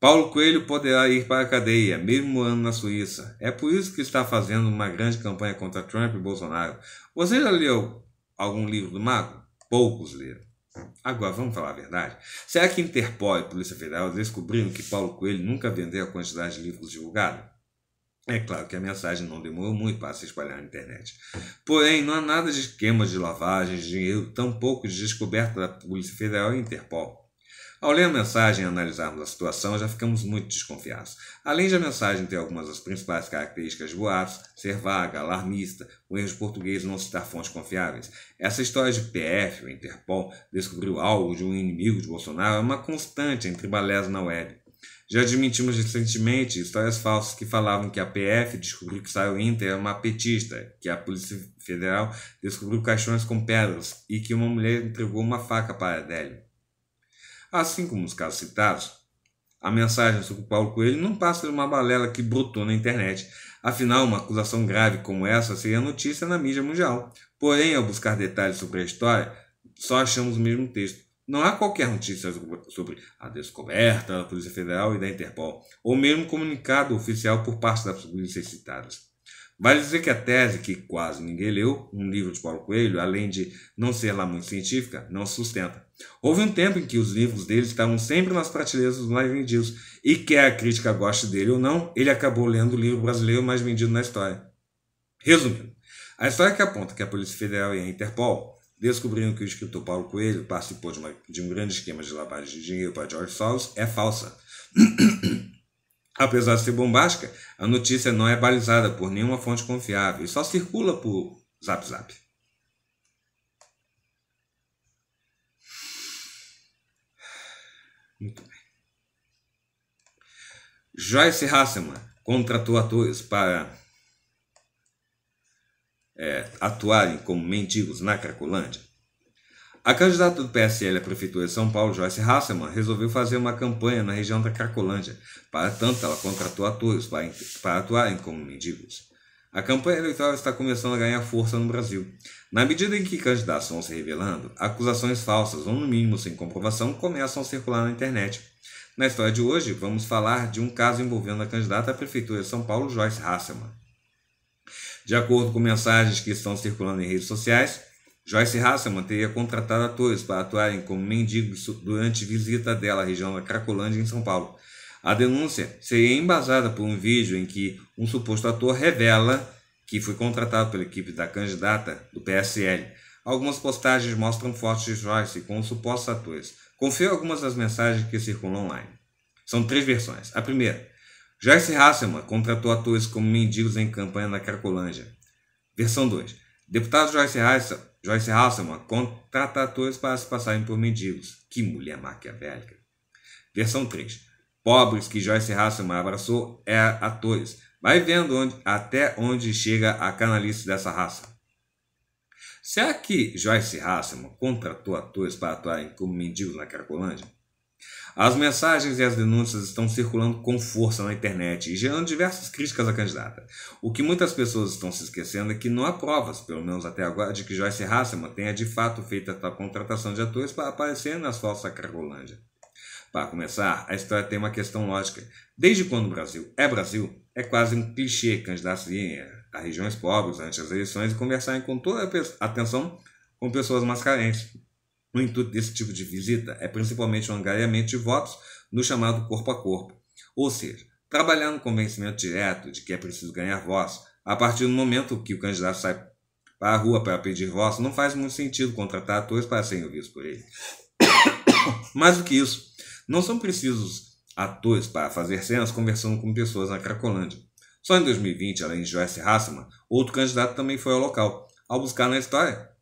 Paulo Coelho poderá ir para a cadeia, mesmo morando na Suíça. É por isso que está fazendo uma grande campanha contra Trump e Bolsonaro. Você já leu algum livro do Mago? Poucos leram. Agora, vamos falar a verdade? Será que Interpol e Polícia Federal descobriram que Paulo Coelho nunca vendeu a quantidade de livros divulgada? É claro que a mensagem não demorou muito para se espalhar na internet. Porém, não há nada de esquemas de lavagem de dinheiro, tampouco de descoberta da Polícia Federal e Interpol. Ao ler a mensagem e analisarmos a situação, já ficamos muito desconfiados. Além de a mensagem ter algumas das principais características boatos, ser vaga, alarmista, o erro de português não citar fontes confiáveis, essa história de PF, o Interpol, descobriu algo de um inimigo de Bolsonaro é uma constante entre balés na web. Já admitimos recentemente histórias falsas que falavam que a PF descobriu que saiu Inter era é uma petista, que a Polícia Federal descobriu caixões com pedras e que uma mulher entregou uma faca para Adélio. Assim como os casos citados, a mensagem sobre Paulo Coelho não passa de uma balela que brotou na internet. Afinal, uma acusação grave como essa seria notícia na mídia mundial. Porém, ao buscar detalhes sobre a história, só achamos o mesmo texto. Não há qualquer notícia sobre a descoberta da Polícia Federal e da Interpol, ou mesmo comunicado oficial por parte das polícias citadas. Vale dizer que a tese, que quase ninguém leu, um livro de Paulo Coelho, além de não ser lá muito científica, não sustenta. Houve um tempo em que os livros dele estavam sempre nas prateleiras dos mais vendidos, e quer a crítica goste dele ou não, ele acabou lendo o livro brasileiro mais vendido na história. Resumindo, a história que aponta que a Polícia Federal e a Interpol descobriram que o escritor Paulo Coelho participou de, uma, de um grande esquema de lavagem de dinheiro para George Soros é falsa. [CLEARS THROAT] Apesar de ser bombástica, a notícia não é balizada por nenhuma fonte confiável e só circula por Zap Zap. Muito bem. Joyce Hasselman contratou atores para é, atuarem como mendigos na Cracolândia a candidata do PSL à Prefeitura de São Paulo, Joyce Hasselmann, resolveu fazer uma campanha na região da Cracolândia. Para tanto, ela contratou atores para, para atuarem como mendigos. A campanha eleitoral está começando a ganhar força no Brasil. Na medida em que candidatos vão se revelando, acusações falsas ou, no mínimo, sem comprovação, começam a circular na internet. Na história de hoje, vamos falar de um caso envolvendo a candidata à Prefeitura de São Paulo, Joyce Hasselmann. De acordo com mensagens que estão circulando em redes sociais, Joyce Hasselman teria contratado atores para atuarem como mendigos durante visita dela à região da Cracolândia, em São Paulo. A denúncia seria embasada por um vídeo em que um suposto ator revela que foi contratado pela equipe da candidata do PSL. Algumas postagens mostram fotos de Joyce com supostos atores. Confio algumas das mensagens que circulam online. São três versões. A primeira, Joyce Hasselman contratou atores como mendigos em campanha na Cracolândia. Versão 2. Deputado Joyce Hasselman Joyce Hasselman contrata atores para se passarem por mendigos. Que mulher maquiavélica. Versão 3. Pobres que Joyce Hasselman abraçou é atores. Vai vendo onde, até onde chega a canalice dessa raça. Será que Joyce Hasselman contratou atores para atuarem como mendigos na Cracolândia? As mensagens e as denúncias estão circulando com força na internet e gerando diversas críticas à candidata. O que muitas pessoas estão se esquecendo é que não há provas, pelo menos até agora, de que Joyce Hasselman tenha de fato feito a contratação de atores para aparecer nas falsas Cracolândia. Para começar, a história tem uma questão lógica. Desde quando o Brasil é Brasil, é quase um clichê candidatarem a regiões pobres antes das eleições e conversarem com toda a atenção com pessoas mais carentes. O intuito desse tipo de visita é principalmente o angariamento de votos no chamado corpo a corpo, ou seja, trabalhar no convencimento direto de que é preciso ganhar votos. A partir do momento que o candidato sai para a rua para pedir votos, não faz muito sentido contratar atores para serem ouvidos por ele. [COUGHS] Mais do que isso, não são precisos atores para fazer cenas conversando com pessoas na Cracolândia. Só em 2020, além de Joyce Hasselman, outro candidato também foi ao local, ao buscar na história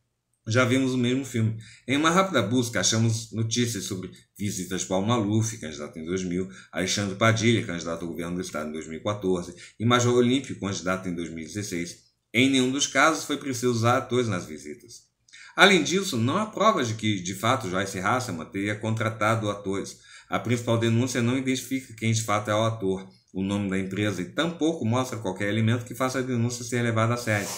já vimos o mesmo filme. Em uma rápida busca, achamos notícias sobre visitas de Paulo Maluf, candidato em 2000, Alexandre Padilha, candidato ao governo do Estado em 2014, e Major Olímpio, candidato em 2016. Em nenhum dos casos foi preciso usar atores nas visitas. Além disso, não há provas de que, de fato, Joyce Hasselman teria contratado atores. A principal denúncia não identifica quem de fato é o ator, o nome da empresa, e tampouco mostra qualquer elemento que faça a denúncia ser levada a sério.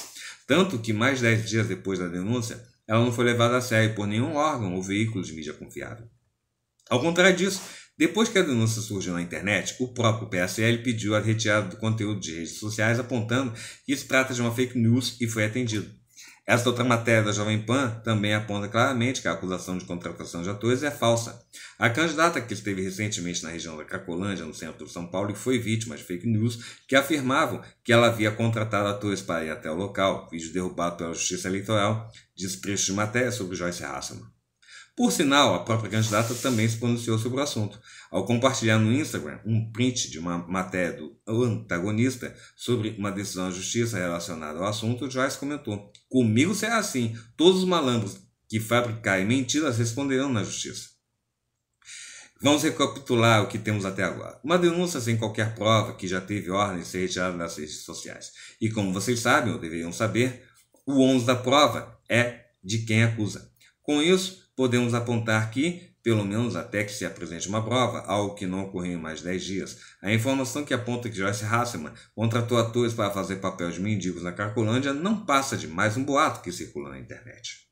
Tanto que, mais de 10 dias depois da denúncia, ela não foi levada a sério por nenhum órgão ou veículo de mídia confiável. Ao contrário disso, depois que a denúncia surgiu na internet, o próprio PSL pediu a retirada do conteúdo de redes sociais, apontando que se trata de uma fake news e foi atendido. Essa outra matéria da Jovem Pan também aponta claramente que a acusação de contratação de atores é falsa. A candidata que esteve recentemente na região da Cracolândia, no centro de São Paulo, e foi vítima de fake news que afirmavam que ela havia contratado atores para ir até o local, vídeo derrubado pela Justiça Eleitoral, desprezo de matéria sobre Joyce Hasselman. Por sinal, a própria candidata também se pronunciou sobre o assunto, ao compartilhar no Instagram um print de uma matéria do antagonista sobre uma decisão da justiça relacionada ao assunto, Joyce comentou: Comigo será assim, todos os malandros que fabricarem mentiras responderão na justiça. Vamos recapitular o que temos até agora. Uma denúncia sem qualquer prova que já teve ordem de ser retirada das redes sociais. E como vocês sabem, ou deveriam saber, o ônus da prova é de quem acusa. Com isso, podemos apontar que, pelo menos até que se apresente uma prova, algo que não ocorreu em mais 10 dias. A informação que aponta que Joyce Hasselman contratou atores para fazer papel de mendigos na Cracolândia não passa de mais um boato que circula na internet.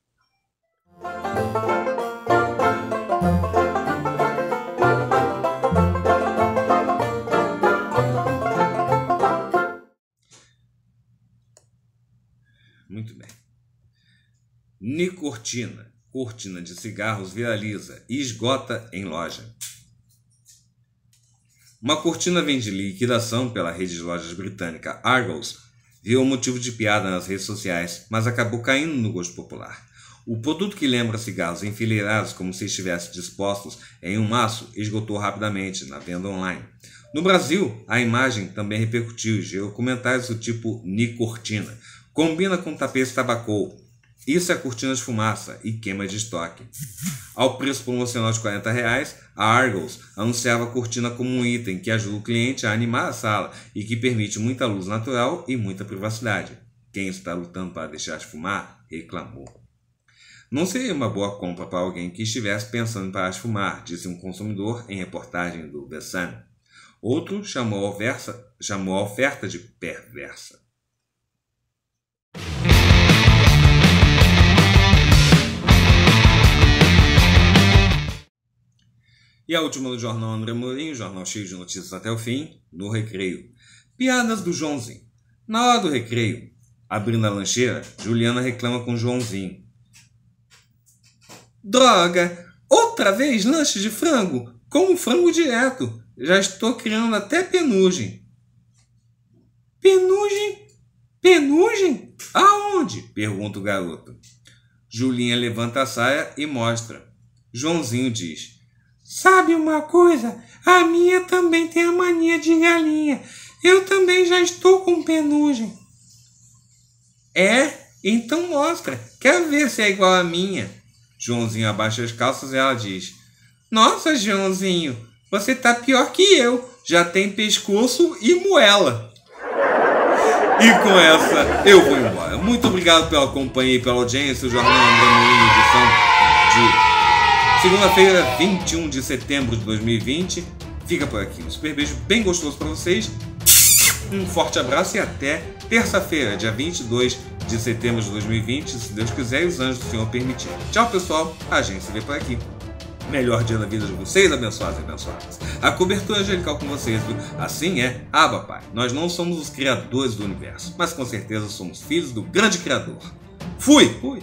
Muito bem. Nicotina cortina de cigarros viraliza e esgota em loja. Uma cortina vem de liquidação pela rede de lojas britânica Argos viu motivo de piada nas redes sociais, mas acabou caindo no gosto popular. O produto que lembra cigarros enfileirados como se estivessem dispostos em um maço esgotou rapidamente na venda online. No Brasil, a imagem também repercutiu e gerou comentários do tipo Nicortina Combina com tapete tabacou, isso é cortina de fumaça e queima de estoque. Ao preço promocional de R$ reais, a Argos anunciava a cortina como um item que ajuda o cliente a animar a sala e que permite muita luz natural e muita privacidade. Quem está lutando para deixar de fumar reclamou. Não seria uma boa compra para alguém que estivesse pensando em parar de fumar, disse um consumidor em reportagem do The Sun. Outro chamou a, oferta, chamou a oferta de perversa. E a última do Jornal André Mourinho, jornal cheio de notícias até o fim, no recreio. Piadas do Joãozinho. Na hora do recreio, abrindo a lancheira, Juliana reclama com Joãozinho. Droga! Outra vez lanche de frango? Como frango direto. Já estou criando até penugem. Penugem? Penugem? Aonde? Pergunta o garoto. Julinha levanta a saia e mostra. Joãozinho diz. Sabe uma coisa? A minha também tem a mania de galinha. Eu também já estou com penugem. É? Então mostra. Quer ver se é igual à minha? Joãozinho abaixa as calças e ela diz: Nossa, Joãozinho, você tá pior que eu. Já tem pescoço e moela. E com essa, eu vou embora. Muito obrigado pela companhia e pela audiência. O Jornal André Moinho, edição de Segunda-feira, 21 de setembro de 2020. Fica por aqui. Um super beijo bem gostoso para vocês. Um forte abraço e até terça-feira, dia 22 de setembro de 2020, se Deus quiser e os anjos do Senhor permitirem. Tchau, pessoal. A gente se vê por aqui. Melhor dia da vida de vocês, abençoados e abençoadas. A cobertura angelical com vocês, viu? Assim é, Abba Pai. Nós não somos os criadores do universo, mas com certeza somos filhos do grande Criador. Fui! Fui!